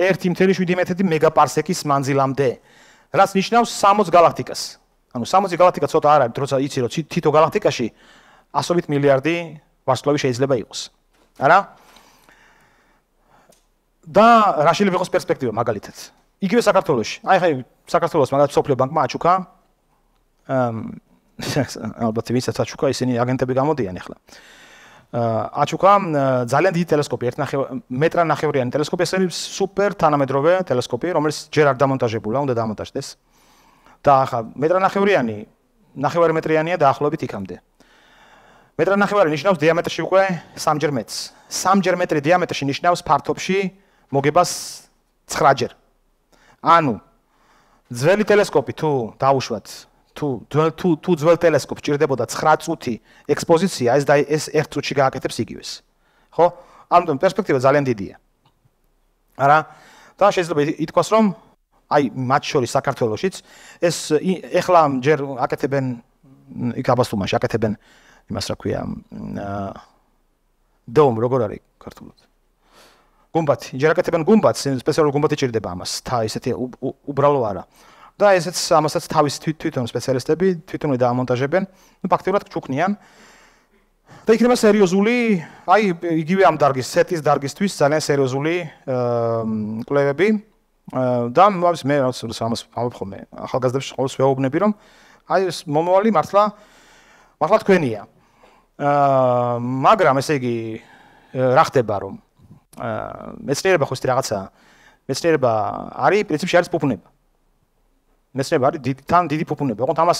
1.17 მეგაპარსეკის მანძილამდე, რაც ნიშნავს 60 გალაქტიკას. ანუ 60 გალაქტიკა ცოტა არ არის, თორსა იცი რომ თითო გალაქტიკაში 100-ით მილიარდი ვარსკვლავი შეიძლება იყოს. არა? და რა შეიძლება იყოს პერსპექტივა მაგალითად? იგივე საქართველოში. აი ხაი საქართველოს მაგალითად სოფლიო ბანკმა აჩუქა. აა ალბათ ვინც აჩუქა ისინი აგენტები გამოდიან ახლა. აჩუკა ძალიან დიდი ტელესკოპი 1.5 მეტრა ნახევრიანი ტელესკოპი ესე იგი სუპერ თანამედროვე ტელესკოპი რომელიც ჯერ არ დამონტაჟებულა უნდა დამონტაჟდეს და ახლა მეტრა ნახევრიანი ნახევარი მეტრიანია დაახლოებით იქამდე მეტრა ნახევარი ნიშნავს დიამეტრში უკვე 3ჯერ მეტს 3ჯერ მეტრი დიამეტრში ნიშნავს ფართობში მოგებას 9ჯერ ანუ ძველი ტელესკოპი თუ დაუშვათ თუ თუ თუ ძველ ტელესკოპს ჭირდებოდა 9 წუთი ექსპოზიცია, ეს და ეს ერთ წუთში გააკეთებს იგივეს. ხო? ამიტომ პერსპექტივა ძალიან დიდია. არა? და შეიძლება ითქვას, რომ აი მათ შორის საქართველოსიც ეს ეხლა ჯერ აკეთებენ იქ აბასტუმაში აკეთებენ იმას რა ქვია დომ როგორ არის ქართულად გუმბათი ჯერ აკეთებენ გუმბათს სპეციალურ გუმბათი ჭირდება ამას თა ესეთი უბრალო არა და ესეც ამასაც თავის თვითონ სპეციალისტები თვითონ დაამონტაჟებენ. ნუ ფაქტობრივად ჩუკნიან. და იქნება სერიოზული, აი იგივე ამ დარგის, სეტის დარგისთვის ძალიან სერიოზული აა კლევები. და მაგას მე რაც ამას ამობ ხოლმე ახალგაზრდებს ყოველს ვეუბნები რომ აი ეს მომავალი მართლა მართლა თქვენია. აა მაგრამ ესე იგი რა ხდება რომ აა მეცნიერება ხო ის რაღაცა მეცნიერება არის პრინციპში არის პოპულარობა. მესმება არის დიდი თან დიდი ფუფუნება. ოღონდ ამას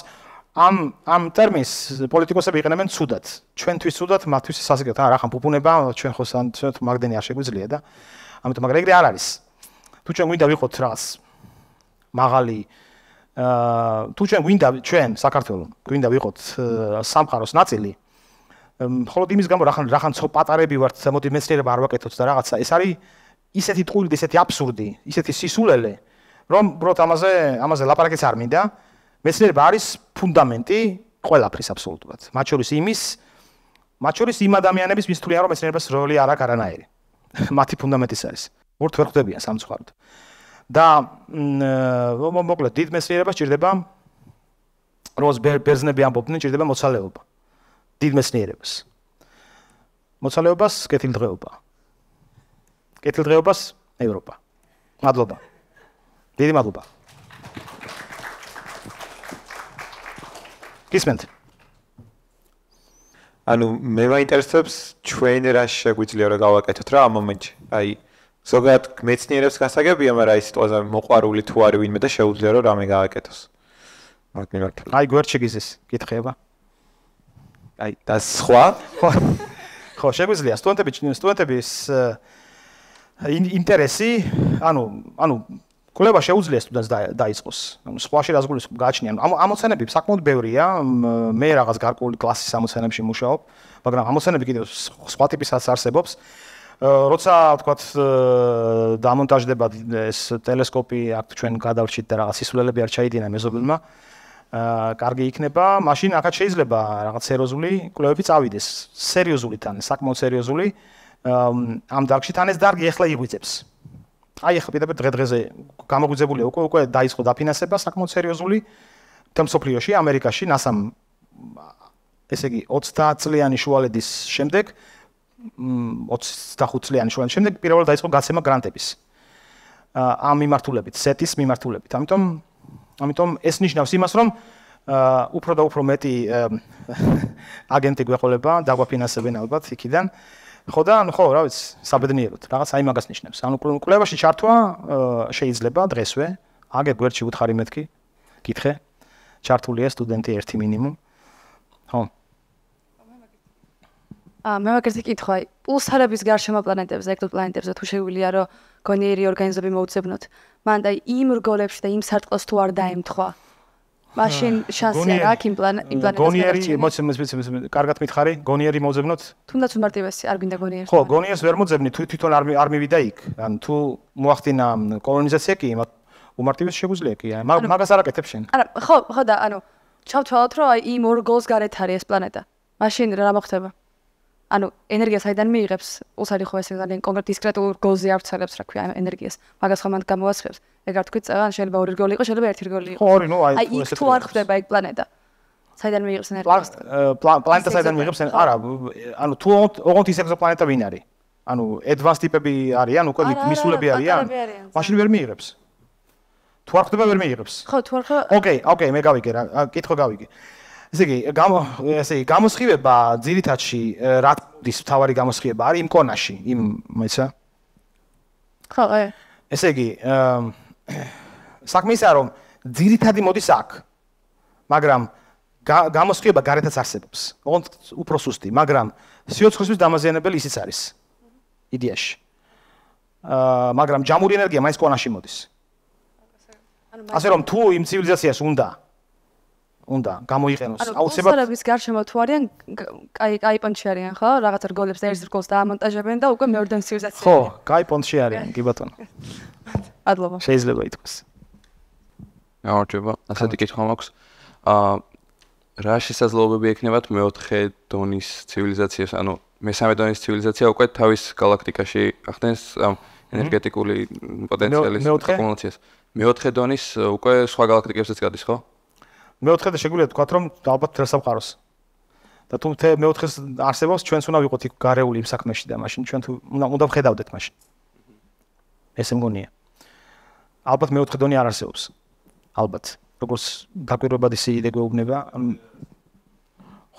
ამ ამ ტერმინს პოლიტიკოსები იყენებენ ცუდად. ჩვენთვის ცუდად, მათთვის სასიკეთოა. არა, ხან ფუფუნება ჩვენ ხო სან ჩვენ მაგდენი არ შეგვიძლია და ამიტომ მაგრამ ეგრე არ არის. თუ ჩვენ გვინდა ვიყოთ რას მაღალი აა თუ ჩვენ გვინდა ჩვენ საქართველოს გვინდა ვიყოთ სამყაროს ნაწილი მხოლოდ იმის გამო რახან რახან ცო პატარები ვართ და მოდი მეცნიერება არ ვაკეთოთ და რაღაცა ეს არის ისეთი ტყუილი ისეთი აბსურდი ისეთი სისულელე რომ უბრალოდ ამაზე ამაზე ლაპარაკიც არ მინდა. მეცნიერება არის ფუნდამენტი ყველაფრის აბსოლუტურად. მათ შორის იმის მათ შორის იმ ადამიანების მისთვლიან რომ მეცნიერებას როლი არ აქვს არანაირი. მათი ფუნდამენტის არის. ვორთ ვერ ხვდებიან სამწუხაროდ. და მ მოკლედ დიდ მეცნიერებას ჭირდება როს ბერზნები ამბობდნენ ჭირდება მოცალეობა. დიდ მეცნიერებას. მოცალეობას კეთილდღეობა. კეთილდღეობას ევროპა. მადლობა. დიდი მადლობა გისმენთ ანუ მე ვაინტერესებს ჩვენ რა შეგვიძლია რა გავაკეთოთ რა ამ მომენტში აი ზოგადად მეცნიერებს გასაგებია მაგრამ აი სიტუაცია მოყარული თუ არის ვინმე და შეუძლია რომ რამე გააკეთოს მაგრამ აი გვერდში გიზის კითხება აი და სხვა ხო შეგვიძლია სტუდენტები სტუდენტების ინტერესი ანუ ანუ კლება შეუძლია სტუდენტს დაიწყოს. ანუ სხვაში რაღაც გაჩნია. ამ ამოცანები საკმაოდ ბევრია. მე რაღაც გარკვეული კლასის ამოცანებში მუშაობ, მაგრამ ამოცანები კიდევ სხვა ტიპისაც არსებობს. როცა თქვა დამონტაჟდება ეს ტელესკოპი, აქ ჩვენ გადავრჩით და რაღაც ისულელები არ ჩაიდინა მეზობელმა. აა კარგი იქნება, მაშინ ახაც შეიძლება რაღაც სერიოზული კლევები წავიდეს. სერიოზული თან, საკმაოდ სერიოზული. ამ დარგში თან ეს დარგი ეხლა იგვიწევს. აი ახლა პირდაპირ დღე-დღეზე გამოგვიძებულია უკვე უკვე დაიწყო დაფინანსება საკმაოდ სერიოზული თემსოფლიოში, ამერიკაში, NASA-მ ესე იგი 30 წლიანი შუალედის შემდეგ 25 წლიანი შუალედის შემდეგ პირველად დაიწყო გაცემა გრანტების. ამ მიმართულებით, სეტის მიმართულებით. ამიტომ ამიტომ ეს ნიშნავს იმას, რომ უფრო და უფრო მეტი აგენტი გვეყოლება, დაგვაფინანსებენ ალბათ იქიდან. ხო და ანუ ხო რა ვიცი საბედნიეროდ რაღაც აი მაგას ნიშნებს ანუ კვლევაში ჩართვა შეიძლება დღესვე აგე გვერდში უთხარი მეთქი გითხე ჩართულია სტუდენტი ერთი მინიმუმ ხო ა მე მაგერზე კითხვა აი პულსარების გარშემო პლანეტებზე ეგზოპლანეტებზე თუ შეგვიძლია რომ გონიერი ორგანიზმები მოუწებნოთ მანდა იმ რგოლებში და იმ სარტყელს თუ არ დაემთხვა машин шанსი არა აქ იმპლანტაცია გონიერი მოძებნოთ მე მე მე კარგად მითხარი გონიერი მოძებნოთ თუნდაც უმარტივესი არ გინდა გონიერი ხო გონიერს ვერ მოძებნი თუ თვითონ არ არ მივიდა იქ ან თუ მოახდინა კოლონიზაცია კი უმარტივეს შეგვიძლია კი მაგას არაკეთებს შენ არა ხო ხო და ანუ ჩავთვალოთ რომ აი იმ ორგოლს გარეთ არის ეს პლანეტა მაშინ რა მოხდება ანუ ენერგია საიდან მიიღებს უსარი ხო ეს ძალიან კონკრეტ დისკრეტულ გოლზე არ ცელებს რა ქვია ენერგიას მაგას ხომ ამ გამოასხებს ეგრე თქვი წელა შეიძლება ორი რგოლი იყოს შეიძლება ერთი რგოლი იყოს ორი ნუ აი ეს თუ არ ხდება ეგ პლანეტა საიდან მიიღებს ენერგიას პლანეტა საიდან მიიღებს ენერგიას არა ანუ თუ ოღონდ ის ეგზო პლანეტა ვინ არის ანუ ადვანს ტიპები არიან უკვე მისულები არიან მაშინ ვერ მიიღებს თუ არ ხდება ვერ მიიღებს ხო თუ არ ხდება ოკეი ოკეი მე გავიგე რა კითხო გავიგე ესე იგი გამო ესე იგი გამოსხივება ძირითადში რა თქმის თავარი გამოსხივება არის იმ კონაში იმ მეცა ხო აი ესე იგი აა საქმე ისაა რომ ძირითადი მოდის აქ მაგრამ გამოსყიება გარეთაც არსებობს ოღონდ უფრო სუსტი მაგრამ სიოცხლისთვის დამაზიანებელი ისიც არის იდეაში აა მაგრამ ჯამური ენერგია მაინც ყონაში მოდის ასე რომ თუ იმ ცივილიზაციას უნდა უნდა გამოიყენოს აუცილებლად. ფუნქციონალების გარშემო თუ არიან კაი კაი პონჩი არიან ხო? რაღაც რგოლებს ერთ რგოლს დაამონტაჟებენ და უკვე მეორე დენსიურიზაციაა. ხო, კაი პონჩი არიან, კი ბატონო. ადლობა. შეიძლება ითქვას. გამარჯობა. ასეთი კითხვა მაქვს. აა რა შესაძლებლობები ექნებათ მეოთხე დონის ცივილიზაციას, ანუ მესამე დონის ცივილიზაცია უკვე თავის galaktikashi ახდენს ენერგეტიკული პოტენციალის აკუმულაციას. მეოთხე დონის უკვე სხვა galaktikებსაც გადის, ხო? მეოთხე და შეგვიძლია თქვა რომ ალბათ დასამყაროს და თუ მე მეოთხეს არსებობს ჩვენც უნდა ვიყოთ იქ გარეული იმ საქმეში და მაშინ ჩვენ თუ უნდა ვხედავდეთ მაშინ ესე მგონია ალბათ მეოთხე დონე არ არსებობს ალბათ როგორც დაკვირვებად ისე იდეგეუბნება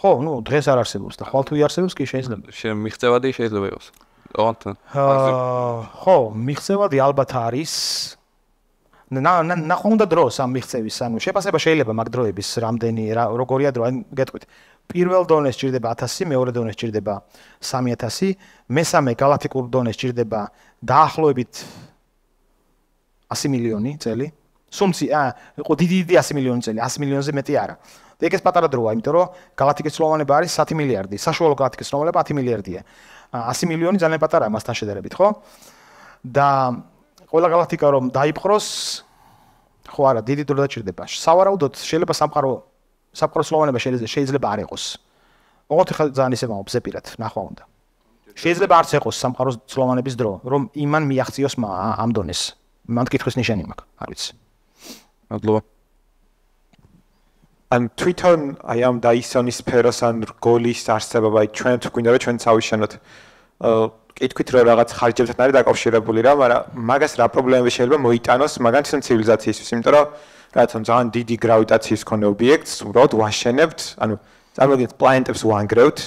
ხო ნუ დღეს არ არსებობს და ხვალ თუ იარსებს კი შეიძლება მიღწევადი შეიძლება იყოს ხო მიღწევადი ალბათ არის на ხონდა დროს ამ მიღწევის ანუ შეფასება შეიძლება მაგ დროების რამდენი როგორია დრო აი გეტყვით პირველ დონეს ჭირდება 1000 მეორე დონეს ჭირდება 3000 მესამე galaktikur დონეს ჭირდება დაახლოებით 100 მილიონი წელი სუმცი ა ყო დიდი დიდი 100 მილიონი წელი 100 მილიონზე მეტი არა ეგეც პატარა დროა იმიტომ რომ galaktikის ცნობანება არის 10 მილიარდი საშუალო galaktikის ცნობანება 10 მილიარდია 100 მილიონი ძალიან პატარაა მასთან შედარებით ხო და ყველა galactica რომ დაიფხროს ხო არა დიდი დრო დაჭირდება სავარაუდოდ შეიძლება სამყარო სამყაროს ლოვანება შეიძლება არ იყოს ოღონდ ხა ძალიან ისე მომწე პირად ნახვა უნდა შეიძლება არც იყოს სამყაროს ლოვანების დრო რომ იმან მიაღწიოს ამ დონეს მანდ კითხვის ნიშანი მაქვს არ ვიცი მადლობა ან ტვიტონ აი ამ დაისონის ფეროსან რგოლის არსებობა ჩვენ თქვი და ჩვენ თავი შენოთ კითხვით რომ რაღაც ხარჯებთან არის დაკავშირებული რა, მაგრამ მაგას რა პრობლემები შეიძლება მოიტანოს მაგან ცივილიზაციისთვის, იმიტომ რომ რაღაცნაირად ძალიან დიდი გრავიტაციის მქონე ობიექტს უბრალოდ ვაშენებთ, ანუ წარმოგიდგენთ პლანეტებს ვანგრევთ,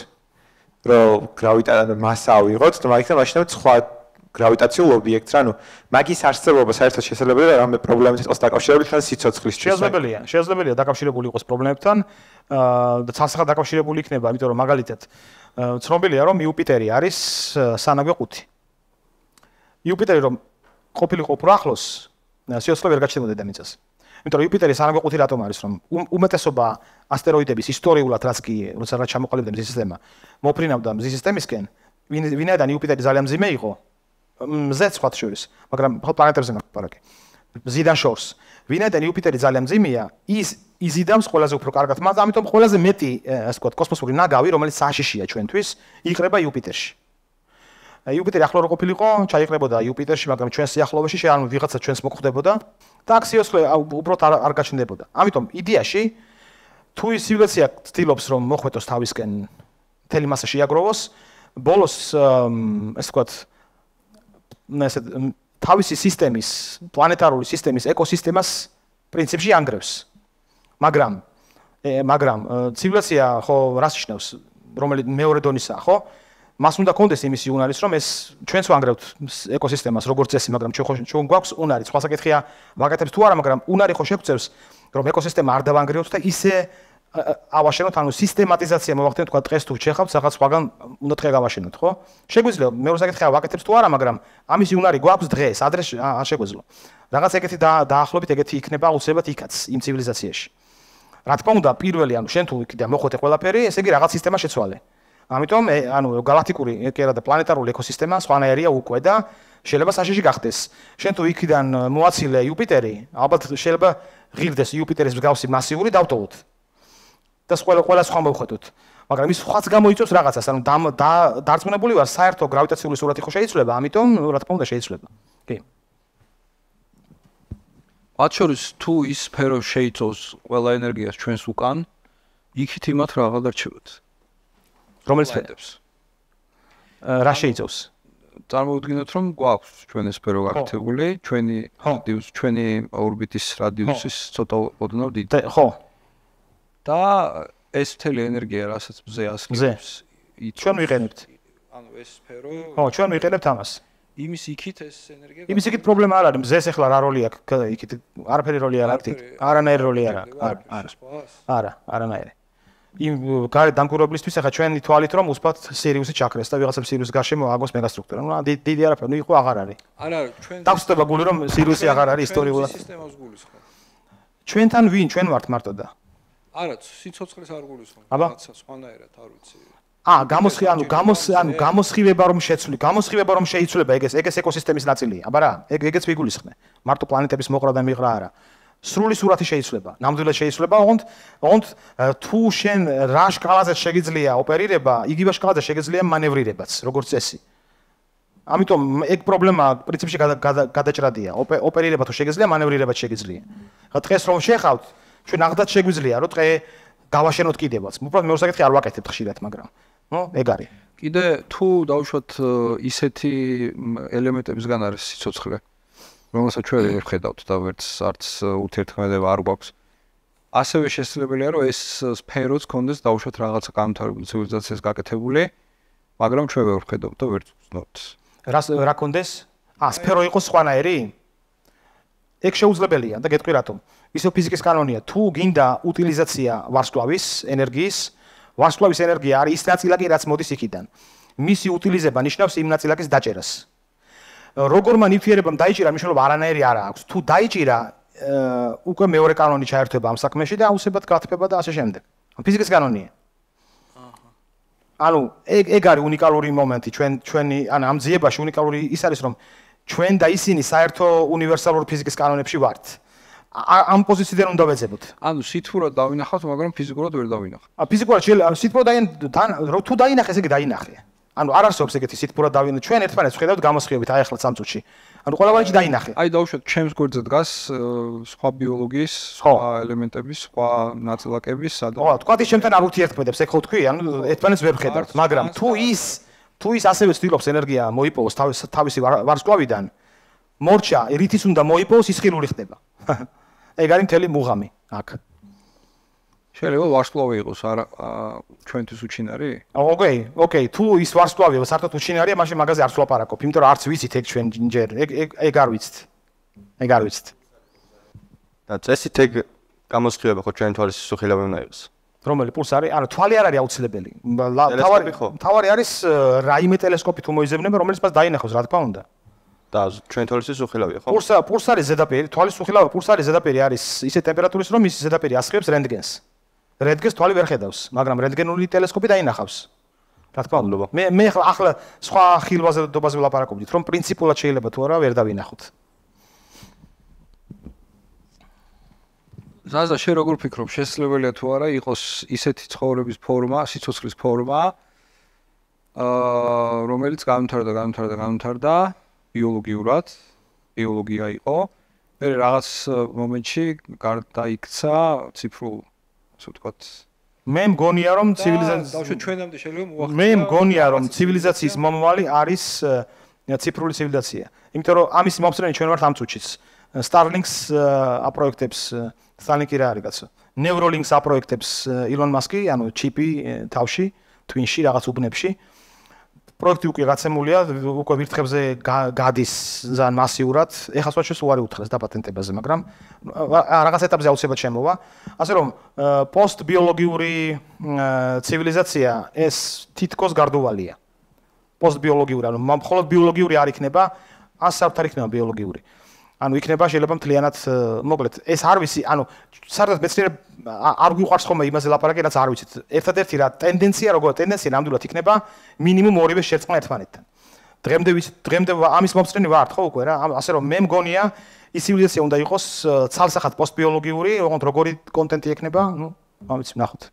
რომ გრავიტაციის მასა ავიღოთ და მაგით ვაშენებთ სხვა gravitatsiyul obyekts, anu magis arsebobo saerto shezlebeli da rame problemis tsos dakavshirebeli tsan sitsotskhlis chis. Shezlebelia, shezlebelia dakavshirebuli iqos problemebtan, da tsasakha dakavshirebuli ikneba, itoro magalitet. ცნობილია რომ იუპიტერი არის სანაგვე ყუთი. იუპიტერი რომ ყოფილიყო უფრო ახლოს სიოცხლე ვერ გაჩნდა დედამიწას. იმიტომ რომ იუპიტერი სანაგვე ყუთი რატომ არის რომ უმეტესობა ასტეროიდების ისტორიულად რაც კი როცა რა ჩამოყალიბდა მზის სისტემა მოფრინავდა მზის სისტემისკენ ვინაიდან იუპიტერი ძალიან ძიმე იყო მზეც სხვა შორის მაგრამ პლანეტებზე ნაპარაკი. მზიდან შორს ვინაიდან იუპიტერი ძალიან ძიმეა, ის იზიდავს ყველაზე უფრო კარგად. მაგრამ ამიტომ ყველაზე მეტი, ასე ვთქვათ, კოსმოსური ნაგავი, რომელიც საშიშია ჩვენთვის, იყრება იუპიტერში. იუპიტერი ახლო რო ყოფილიყო, ჩაიყრებოდა იუპიტერში, მაგრამ ჩვენს სიახლოვეში შეიძლება ანუ ვიღაცა ჩვენს მოკვდებოდა და აქციოსლე უბრალოდ არ არ გაჩნდებოდა. ამიტომ იდეაში თუ ის სივილიზაცია ცდილობს რომ მოხვედოს თავისკენ მთელი მასა შეაგროვოს, ბოლოს ასე ვთქვათ ნასე თავისი სისტემის, პლანეტარული სისტემის ეკოსისტემას პრინციპში ანგრევს. მაგრამ მაგრამ ცივილიზაცია ხო რას ნიშნავს, რომელიც მეორე დონისაა, ხო? მას უნდა კონდეს იმისი უნარის, რომ ეს ჩვენც ვანგრევთ ეკოსისტემას როგორც წესი, მაგრამ ჩვენ ხო ჩვენ გვაქვს უნარი, სხვა საკითხია, ვაკეთებს თუ არა, მაგრამ უნარი ხო შეგწევს, რომ ეკოსისტემა არ დავანგრიოთ და ისე ავაშენოთ, ანუ სისტემატიზაცია მოვახდინოთ, თქვა დღეს თუ შეხავთ, სადღაც სხვაგან უნდა დღე გავაშენოთ, ხო? შეგვიძლია მეორე საკითხია ვაკეთებს თუ არა, მაგრამ ამის უნარი გვაქვს დღეს, ადრეს არ შეგვიძლია. რაღაც ეგეთი დაახლობით ეგეთი იქნება უცებად იქაც იმ ცივილიზაციაში. რა თქმა უნდა, პირველი, ანუ შენ თუ იქიდან მოხოთე ყველაფერი, ესე იგი რაღაც სისტემა შეცვალე. ამიტომ ანუ galaktikuri, კერა და პლანეტარული ეკოსისტემა სხვანაირია უკვე და შეიძლება საშიში გახდეს. შენ თუ იქიდან მოაცილე იუპიტერი, ალბათ შეიძლება ღირდეს იუპიტერის მსგავსი მასიური დავტოვოთ. და სხვა ყველა სხვა მოხედოთ. მაგრამ ის სხვაც გამოიწევს რაღაცას, ანუ დარწმუნებული ვარ, საერთო გრავიტაციული სურათი ხო შეიძლება, ამიტომ რა თქმა უნდა შეიძლება. კი. ვაჩორის თუ ის სფერო შეიძლება ყველა ენერგიას ჩვენს უკან იქით იმათ რაღა დარჩებოდეთ. რომელიც ფედებს? რა შეიძლება? წარმოვიდგინოთ რომ გვაქვს ჩვენ ეს სფერო გაკეთებული, ჩვენი რადიუსი, ჩვენი ორბიტის რადიუსის ცოტა ოდნავ დიდი. ხო, და ეს მთელი ენერგია, რასაც მზე ასხებს, ჩვენ ვიყენებთ. ანუ ეს სფერო ხო, ჩვენ ვიყენებთ ამას. იმის იქით ეს ენერგია იმის იქით პრობლემა არ არის მზეს ახლა რა როლი აქვს იქით არაფერი როლი არ აქვს არანაირი როლი არ არის არა არანაირი იმ გარე დამკვირვებლისთვის ახლა ჩვენი თვალით რომ უსფათ სერიუსი ჩაქრეს და ვიღაცა სერიუსს გარშემო აგოს მეგასტრუქტურა ნუ დიდი არაფერი ნუ იყო აღარ არის არა ჩვენ დავხსდება გული რომ სერიუსი აღარ არის ისტორიულად ჩვენთან ვინ ჩვენ ვართ მარტო და არა, სიცოცხლის არ გულის ხომ? აბა, სხვანაირად არ ვიცი. აა, გამოსხი, ანუ გამოს, ანუ გამოსხივება რომ შეცვლი, გამოსხივება რომ შეიცვლება, ეგეს, ეგეს ეკოსისტემის ნაწილია, აბა რა, ეგ ეგეც ვიგულისხმე. მარტო პლანეტების მოყრა და მიღრა არა. სრული სურათი შეიცვლება, ნამდვილად შეიცვლება, ოღონდ, ოღონდ თუ შენ რა შკალაზე შეიძლება ოპერირება, იგივე შკალაზე შეიძლება მანევრირებაც, როგორც წესი. ამიტომ ეგ პრობლემა პრინციპში გადაჭრადია. ოპერირება თუ შეიძლება, მანევრირებაც შეიძლება. ხა დღეს რომ შეხავთ, ჩვენ აღდათ შეგვიძლია რომ წე გავაშენოთ კიდევაც უბრალოდ მეორე საკითხი არ ვაკეთებთ ხშირად მაგრამ ნუ ეგ არის კიდე თუ დავუშვათ ისეთი ელემენტებისგან არის სიცოცხლე რომელსაც ჩვენ ვერ ვხედავთ და ვერც არც ურთიერთქმედება არ გვაქვს ასევე შესაძლებელია რომ ეს სფეროც კონდეს დავუშვათ რაღაცა განვითარებული ცივილიზაციის გაკეთებული მაგრამ ჩვენ ვერ ვხედავთ და ვერც ვცნობთ რა რა კონდეს ა სფერო იყოს სხვანაირი ეგ შეუძლებელია და გეტყვი რატომ ისო ფიზიკის კანონია თუ გინდა უტილიზაცია ვარსკვლავის ენერგიის ვარსკვლავის ენერგია არის ის ნაწილაკი რაც მოდის იქიდან მისი უტილიზება ნიშნავს იმ ნაწილაკის დაჭერას როგორმა ნიფიერებამ დაიჭირა მნიშვნელობა არანაირი არ აქვს თუ დაიჭირა უკვე მეორე კანონი ჩაერთვება ამ საქმეში და აუსებად გათფება და ასე შემდეგ ფიზიკის კანონია ანუ ეგ ეგ არის უნიკალური მომენტი ჩვენ ჩვენი ან ამ ძიებაში უნიკალური ის არის რომ ჩვენ და ისინი საერთო უნივერსალურ ფიზიკის კანონებში ვართ. აჰა. ამ პოზიციიდან უნდა ვეძებოთ. ანუ სითურად დავინახავთ, მაგრამ ფიზიკურად ვერ დავინახავ. ა ფიზიკურად შეიძლება სითურად დაინ რო თუ დაინახეს, ეგ დაინახე. ანუ არ არსებობს ეგეთი სითურად დავინახე. ჩვენ ერთმანეთს შეხედავთ გამოსხივებით აი ახლა სამწუთში. ანუ ყველა ვარჯი დაინახე. აი დავუშვათ ჩემს გვერდზე დგას სხვა ბიოლოგიის სხვა ელემენტების, სხვა ნაწილაკების სადა. ხო, თქვათი შემთან აღუთიერთქმედებს, ეგ ხო თქვი, ანუ ერთმანეთს ვერ ხედავთ, მაგრამ თუ ის თუ ის ასევე ცდილობს ენერგია მოიპოვოს თავისი ვარსკვლავიდან, მორჩა რითიც უნდა მოიპოვოს, ის ხილული ხდება. ჰა ეგ არის მთელი მუღამი აქ შეიძლება ვარსკვლავი იყოს არა ჩვენთვის უჩინარი? ოკეი, ოკეი, თუ ის ვარსკვლავია, საერთოდ უჩინარია, მაშინ მაგაზე არც ვლაპარაკობ, იმიტომ რომ არც ვიცით ეგ ჩვენ ჯერ, ეგ ეგ არ ვიცით. ეგ არ ვიცით. და წესით ეგ გამოსხივება ხო ჩვენ თვალის სიხილავე უნდა იყოს. რომელი პულს არის? ანუ თვალი არ არის აუცილებელი. თავარი ხო? თავარი არის э, რაიმე ტელესკოპით უმოიზებნება, რომელიც მას დაინახოს, რა თქმა უნდა. და ჩვენ თვალისის უხილავია ხო? პურსა, პურს არის ზედაპირი, თვალის უხილავია, პურს არის ზედაპირი არის ისე ტემპერატურის რომ ის ზედაპირი ასხებს რენტგენს. რენტგენს თვალი ვერ ხედავს, მაგრამ რენტგენული ტელესკოპი დაინახავს. რა თქმა უნდა. მე მე ახლა ახლა სხვა ხილვაზე და დობაზე ვლაპარაკობდით, რომ პრინციპულად შეიძლება თუ არა ვერ დავინახოთ. ზაზა შე როგორ ფიქრობ, შესაძლებელია თუ არა იყოს ისეთი ცხოვრების ფორმა, სიცოცხლის ფორმა? აა რომელიც გამთარდა, გამთარდა, გამთარდა. ბიოლოგიურად ბიოლოგია იყო მე რაღაც მომენტში გარდაიქცა ციფრულ ასე ვთქვათ მე მგონია რომ ცივილიზაცია ჩვენამდე შეიძლება მოახდინოს მე მგონია რომ ცივილიზაციის მომავალი არის ციფრული ცივილიზაცია იმიტომ რომ ამის მომსწრენი ჩვენ ვართ ამ წუთშიც starlinks აპროექტებს starlink-ი რა არის კაცო neuralink-ს აპროექტებს elon musk-ი ანუ ჩიპი თავში twin-ში რაღაც უბნებში პროექტი უკვე გაცემულია, უკვე ვირთხებზე გადის ძალიან მასიურად. ეხლა სულაშეს უარი უთხრეს და პატენტებაზე, მაგრამ რაღაც ეტაპზე აუცილებლად შემოვა. ასე რომ, პოსტბიოლოგიური ცივილიზაცია ეს თითქოს გარდოვალია. პოსტბიოლოგიური, ანუ მხოლოდ ბიოლოგიური არ იქნება, ასე არ თარიქნება ბიოლოგიური. აა ანუ იქნება შეიძლება მთლიანად მოკლედ ეს არ ვიცი ანუ საერთოდ მეცნიერ არ გიყვარს ხოლმე იმაზე ლაპარაკი რაც არ ვიცით ერთადერთი რა ტენდენცია როგორი ტენდენცია ნამდვილად იქნება მინიმუმ ორივე შეცყნა ერთმანეთთან დღემდე ვიცი დღემდე ამის მომწრენი ვარ ხო უკვე რა ასე რომ მე მგონია ის სივილიზაცია უნდა იყოს ცალსახად პოსტბიოლოგიური ოღონდ როგორი კონტენტი ექნება ნუ ამიც ნახოთ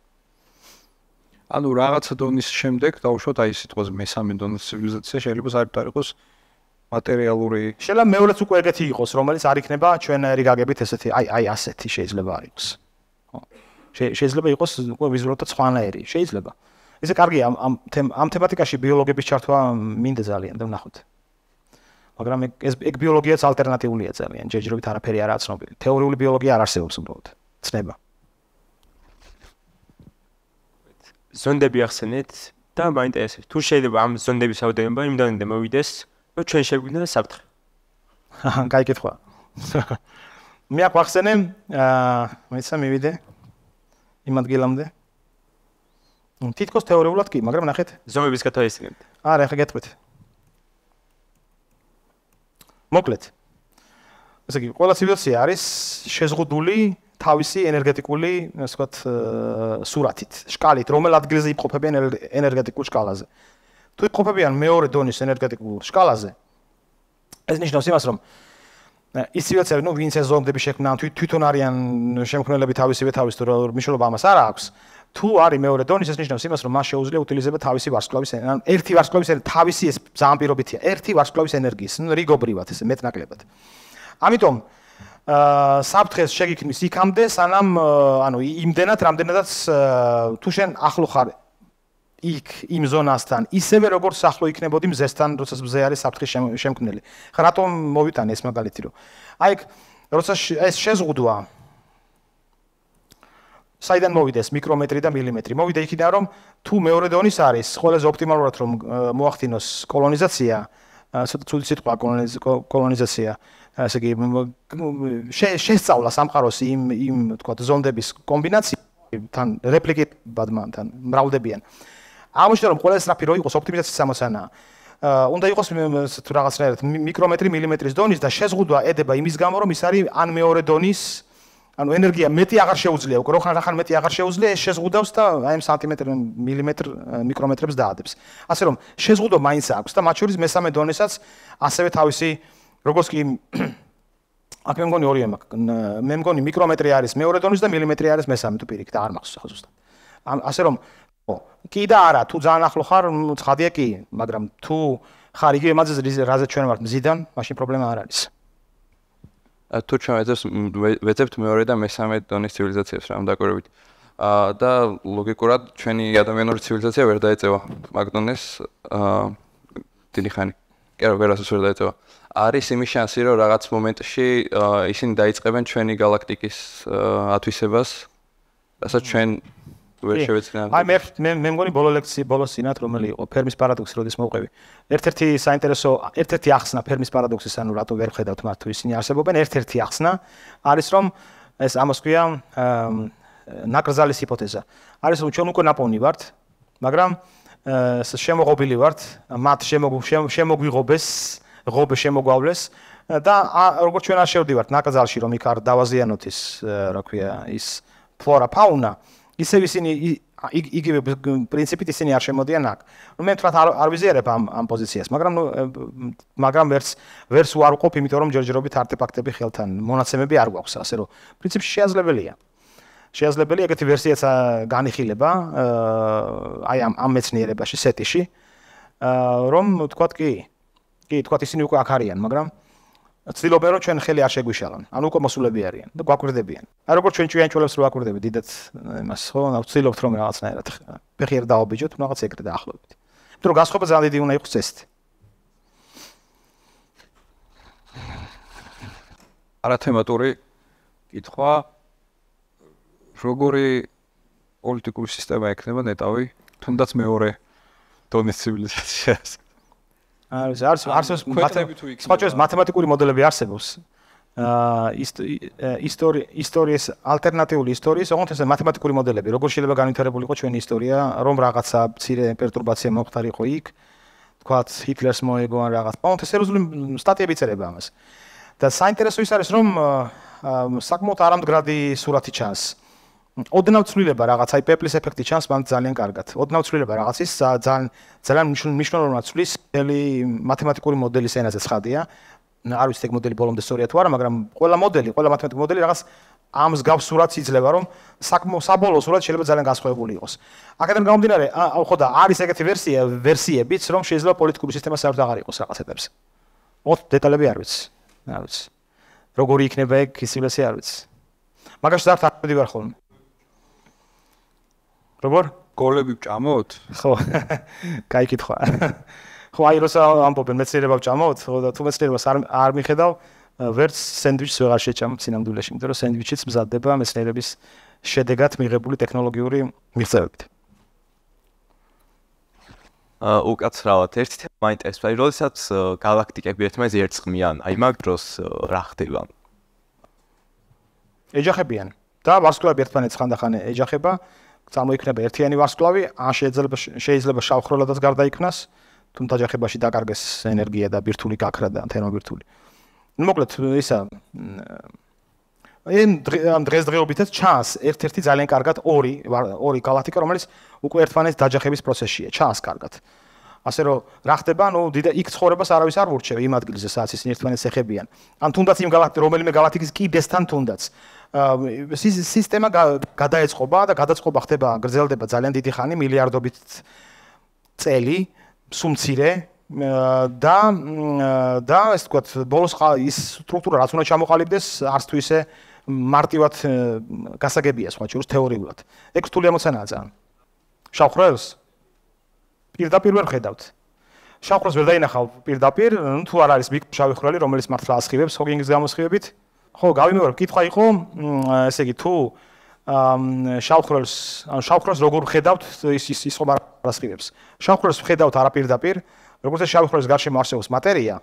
ანუ რაღაცა დონის შემდეგ დაუშვოთ აი სიტყვაზე მესამე დონის ცივილიზაცია შეიძლება საერთოდ არ იყოს მატერიალური შეიძლება მეორეც უკვე ეგეთი იყოს რომელიც არ იქნება ჩვენ ერი გაგებით ესეთი აი აი ასეთი შეიძლება არის შეიძლება იყოს უკვე ვიზუალურად სხვანაირი შეიძლება ესე კარგია ამ ამ ამ თემატიკაში ბიოლოგების ჩართვა მინდა ძალიან და ნახოთ მაგრამ ეს ეგ ბიოლოგიაც ალტერნატიულია ძალიან ჯერჯერობით არაფერი არაა ცნობილი თეორიული ბიოლოგია არ არსებობს უბრალოდ ცნება ზონდები ახსენეთ და მაინტერესებს თუ შეიძლება ამ ზონდების აღდგენა იმდანვე მოვიდეს რომ ჩვენ შევგვიდნენ საფრთხე. კაი კითხვა. მე აღხსენე, აა, მეცა მივიდე იმ ადგილამდე. თითქოს თეორიულად კი, მაგრამ ნახეთ, ზომების გათვალისწინებით. არა, ახლა გეტყვით. მოკლედ. ესე იგი, ყველა სივილსია არის შეზღუდული თავისი ენერგეტიკული, ასე ვთქვათ, სურათით, შკალით, რომელ ადგილზე იმყოფებიან ენერგეტიკულ შკალაზე. თუ იყოფებიან მეორე დონის ენერგეტიკულ სკალაზე ეს ნიშნავს იმას რომ ის სიცოცხლე ნუ ვინც ეს ზონდები შექმნა თუ თვითონ არიან შემქმნელები თავისივე თავის თუ მნიშვნელობა ამას არ აქვს თუ არის მეორე დონის ეს ნიშნავს იმას რომ მას შეუძლია უტილიზება თავისი ვარსკვლავის ან ერთი ვარსკვლავის თავისი ეს ზამპირობითია ერთი ვარსკვლავის ენერგიის ნუ რიგობრივად ესე მეტნაკლებად ამიტომ აა საფრთხეს შეგიქმნის იქამდე სანამ ანუ იმდენად რამდენადაც თუ შენ ახლო ხარ იქ იმ ზონასთან ისევე როგორც ახლო იქნებოდი მზესთან როდესაც მზე არის საფრთხის შემქმნელი რატომ მოვიტანე ეს მაგალითი რომ აიქ როცა ეს შეზღუდვა საიდან მოვიდეს მიკრომეტრი და მილიმეტრი მოვიდა იქიდან რომ თუ მეორე დონის არის ყველაზე ოპტიმალურად რომ მოახდინოს კოლონიზაცია ცოტა ცივი სიტყვა კოლონიზაცია ასე იგი შეესწავლა სამყაროს იმ იმ თქვა ზონდების კომბინაცია თან რეპლიკებად მანდან მრავლდებიან. აა ამუშავე რომ ყველა სტრაფი რო იყოს ოპტიმიზაციის ამოცანა უნდა იყოს თუ რაღაცნაირად მიკრომეტრი მილიმეტრის დონის და შეზღუდვა ედება იმის გამო რომ ის არის ან მეორე დონის ანუ ენერგია მეტი აღარ შეუძლია უკვე როხან რახან მეტი აღარ შეუძლია ეს შეზღუდავს და აი სანტიმეტრ მილიმეტრ მიკრომეტრებს დაადებს ასე რომ შეზღუდვა მაინც აქვს და მათ შორის მესამე დონესაც ასევე თავისი როგორც კი აქ მე მგონი ორია მაგ მე მგონი მიკრომეტრი არის მეორე დონის და მილიმეტრი არის მესამე თუ პირიქით არ მახსოვს ხო ზუსტად ასე რომ კი და არა, თუ ძალიან ახლო ხარ, ცხადია კი, მაგრამ თუ ხარ იგივე მაძეს რაზე ჩვენ ვართ მზიდან, მაშინ პრობლემა არ არის. თუ ჩვენ ეძებს ვეძებთ მეორე და მესამე დონის ცივილიზაციებს რა მდაკვირებით. აა და ლოგიკურად ჩვენი ადამიანური ცივილიზაცია ვერ დაეწევა მაგდონეს აა დიდი ხანი. კი რა ვერასოს ვერ დაეწევა. არის იმის შანსი რომ რაღაც მომენტში ისინი დაიწყებენ ჩვენი galaktikis ათვისებას. რასაც ჩვენ ვერ შევეცნა. აი მე მე მე მგონი ბოლო ლექცია ბოლო სინათ რომელი იყო ფერმის პარადოქსი როდის მოყვევი. ერთ-ერთი საინტერესო ერთ-ერთი ახსნა ფერმის პარადოქსის ანუ რატო ვერ ხედავთ მართო ისინი არსებობენ ერთ-ერთი ახსნა არის რომ ეს ამას ქვია ნაკრძალის ჰიპოთეზა. არის რომ ჩვენ უკვე ნაპოვნი ვართ, მაგრამ შემოღობილი ვართ, მათ შემოგვიღობეს, ღობე შემოგვავლეს და როგორც ჩვენ არ შევდივართ ნაკრძალში რომ იქ არ დავაზიანოთ ის რა ქვია ის ფლორა ფაუნა, ისე ისინი იგივე პრინციპით ისინი არ შემოდიან აქ. ნუ მე თვათ არ არ ვიზიარებ ამ ამ პოზიციას, მაგრამ ნუ მაგრამ ვერს ვერს ვარ ვყოფ, იმიტომ რომ ჯერჯერობით არტეფაქტები ხელთან მონაცემები არ გვაქვს, ასე რომ პრინციპში შეიძლებაელია. შეიძლებაელია ეგეთი ვერსიაც განიხილება, აი ამ ამ მეცნიერებაში, სეტიში, რომ თქვათ კი, კი თქვათ ისინი უკვე აქ არიან, მაგრამ აა ცდილობენ რომ ჩვენ ხელი არ შეგვიშალონ. ანუ უკვე მოსულები არიან და გვაკვირდებიან. აი როგორ ჩვენ ჭიანჭველებს რო აკვირდებით დიდაც იმას ხო, ანუ ცდილობთ რომ რაღაცნაირად ფეხიერ დაობიჯოთ, რაღაც ეგრე დაახლოებით. იმიტომ რომ გასხობა ძალიან დიდი უნდა იყოს ესეთი. არათემატური კითხვა როგორი პოლიტიკური სისტემა ექნება ნეტავი თუნდაც მეორე დონის ცივილიზაციას არის არის არსებს ქვეყნები თუ იქ სწორედ მათემატიკური მოდელები არსებობს აი ისტორი ისტორიის ალტერნატიული ისტორიის ოღონდ ესე მათემატიკური მოდელები როგორ შეიძლება განვითარებული იყოს ჩვენი ისტორია რომ რაღაცა მცირე პერტურბაცია მომხდარიყო იქ თქვათ ჰიტლერს მოეგო ან რაღაც ოღონდ ესე რუსული სტატიები წერება ამას და საინტერესო ის არის რომ საკმაოდ არამდგრადი სურათი ჩანს ოდნავ ცვლილება რაღაც აი პეპლის ეფექტი ჩანს მაგ ძალიან კარგად. ოდნავ ცვლილება რაღაც ის ძალიან ძალიან მნიშვნელოვანი ცვლის ელი მათემატიკური მოდელის ენაზე ცხადია. არ ვიცი ეგ მოდელი ბოლომდე სწორია თუ არა, მაგრამ ყველა მოდელი, ყველა მათემატიკური მოდელი რაღაც ამს გავსურაც იძლევა რომ საკმო საბოლოო სურათი შეიძლება ძალიან გასხვავებული იყოს. აკადემიკ გამომდინარე, აუ ხო და არის ეგეთი ვერსია, ვერსიებიც რომ შეიძლება პოლიტიკური სისტემა საერთოდ აღარ იყოს რაღაც ეტაპზე. მოთ დეტალები არ ვიცი. არ ვიცი. როგორი იქნება ეგ, ისილესი არ ვიცი. მაგაში საერთოდ არ მიდივარ ხოლმე. როგორ გოლები ვჭამოთ? ხო. კაი კითხვა. ხო, აი როცა ამბობენ მეცერება ვჭამოთ, ხო და თუ მეცერებას არ არ მიხედავ, ვერც სენდვიჩს ვეღარ შეჭამ სინამდვილეში, იმიტომ რომ სენდვიჩიც მზადდება მეცერების შედეგად მიღებული ტექნოლოგიური მიღწევებით. ა უკაცრავად ერთი თემა ინტერესს, აი როდესაც galaktikები ერთმანეთს ერწყმიან, აი მაგ დროს რა ხდება? ეჯახებიან და ვასკვლავები ერთმანეთს ხანდახან ეჯახება, წარმოიქმნება ერთიანი ვარსკვლავი, ან შეიძლება შეიძლება შავხროლადაც გარდაიქმნას, თუმცა ჯახებაში დაკარგეს ენერგია და ბირთვული გაქრა და თერმობირთვული. ნუ მოკლედ ისა ან ამ დღესდღეობითაც ჩანს ერთ-ერთი ძალიან კარგად ორი ორი galaktika, რომელიც უკვე ერთმანეთს დაჯახების პროცესშია, ჩანს კარგად. ასე რომ რა ხდება, ნუ დიდი იქ ცხოვრებას არავის არ ურჩევა იმ ადგილზე, სადაც ისინი ერთმანეთს ეხებიან. ან თუნდაც იმ galaktika, რომელიმე galaktikis კიდესთან თუნდაც სისტემა გადაეწყობა და გადაწყობა ხდება, გრძელდება ძალიან დიდი ხანი, მილიარდობით წელი, სუმცირე და და ეს თქვა ბოლოს ის სტრუქტურა რაც უნდა ჩამოყალიბდეს არც თუ ისე მარტივად გასაგებია სხვა ჩურს თეორიულად. ეგ რთული ამოცანაა ძალიან. შავხროს პირდაპირ ვერ ხედავთ. შავხროს ვერ დაინახავ პირდაპირ, ნუ თუ არ არის ბიგ შავი ხროლი, რომელიც მართლა ასხივებს ჰოკინგის გამოსხივებით. ხო, გავიმეორებ, კითხვა იყო, ესე იგი, თუ ამ შავხროს, ან შავხროს როგორ ხედავთ ის ის ის რომ არასწირებს. შავხროს ხედავთ არაპირდაპირ, როგორც ეს შავხროს გარშემო არსებობს მატერია.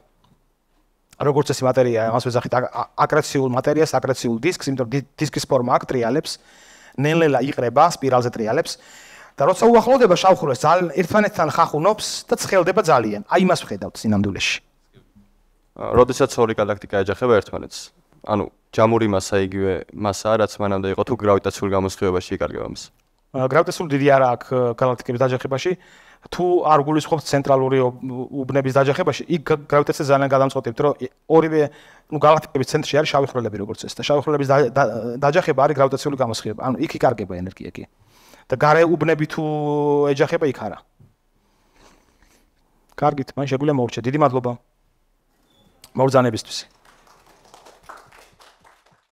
როგორც ეს მატერია, ამას ვეძახით აკრეციულ მატერიას, აკრეციულ დისკს, იმიტომ დისკის ფორმა აქვს ტრიალებს, ნელელა იყრება სპირალზე ტრიალებს. და როცა უახლოვდება შავხროს, ძალიან ერთმანეთთან ხახუნობს და ცხელდება ძალიან. აი მას ხედავთ სინამდვილეში. როდესაც ორი galaktika ეჯახება ერთმანეთს, ანუ ჯამური massa იგივე massa რაც მანამდე იყო თუ გრავიტაციულ გამოსხივებაში იკარგება მას. გრავიტაციული დიდი არა აქ galaktikების დაჯახებაში. თუ არ გულისხმობთ ცენტრალური უბნების დაჯახებაში, იქ გრავიტაციაზე ძალიან გადამწყვეტია, რომ ორივე, ну, galaktikების ცენტრში არის შავი ხვრელები როგორც ეს და შავი ხვრელების დაჯახება არის გრავიტაციული გამოსხივება. ანუ იქ იკარგება ენერგია კი. და გარე უბნები თუ ეჯახება იქ არა. კარგით, მან შეგვიძლია მოვრჩე. დიდი მადლობა. მოგზანებისთვის.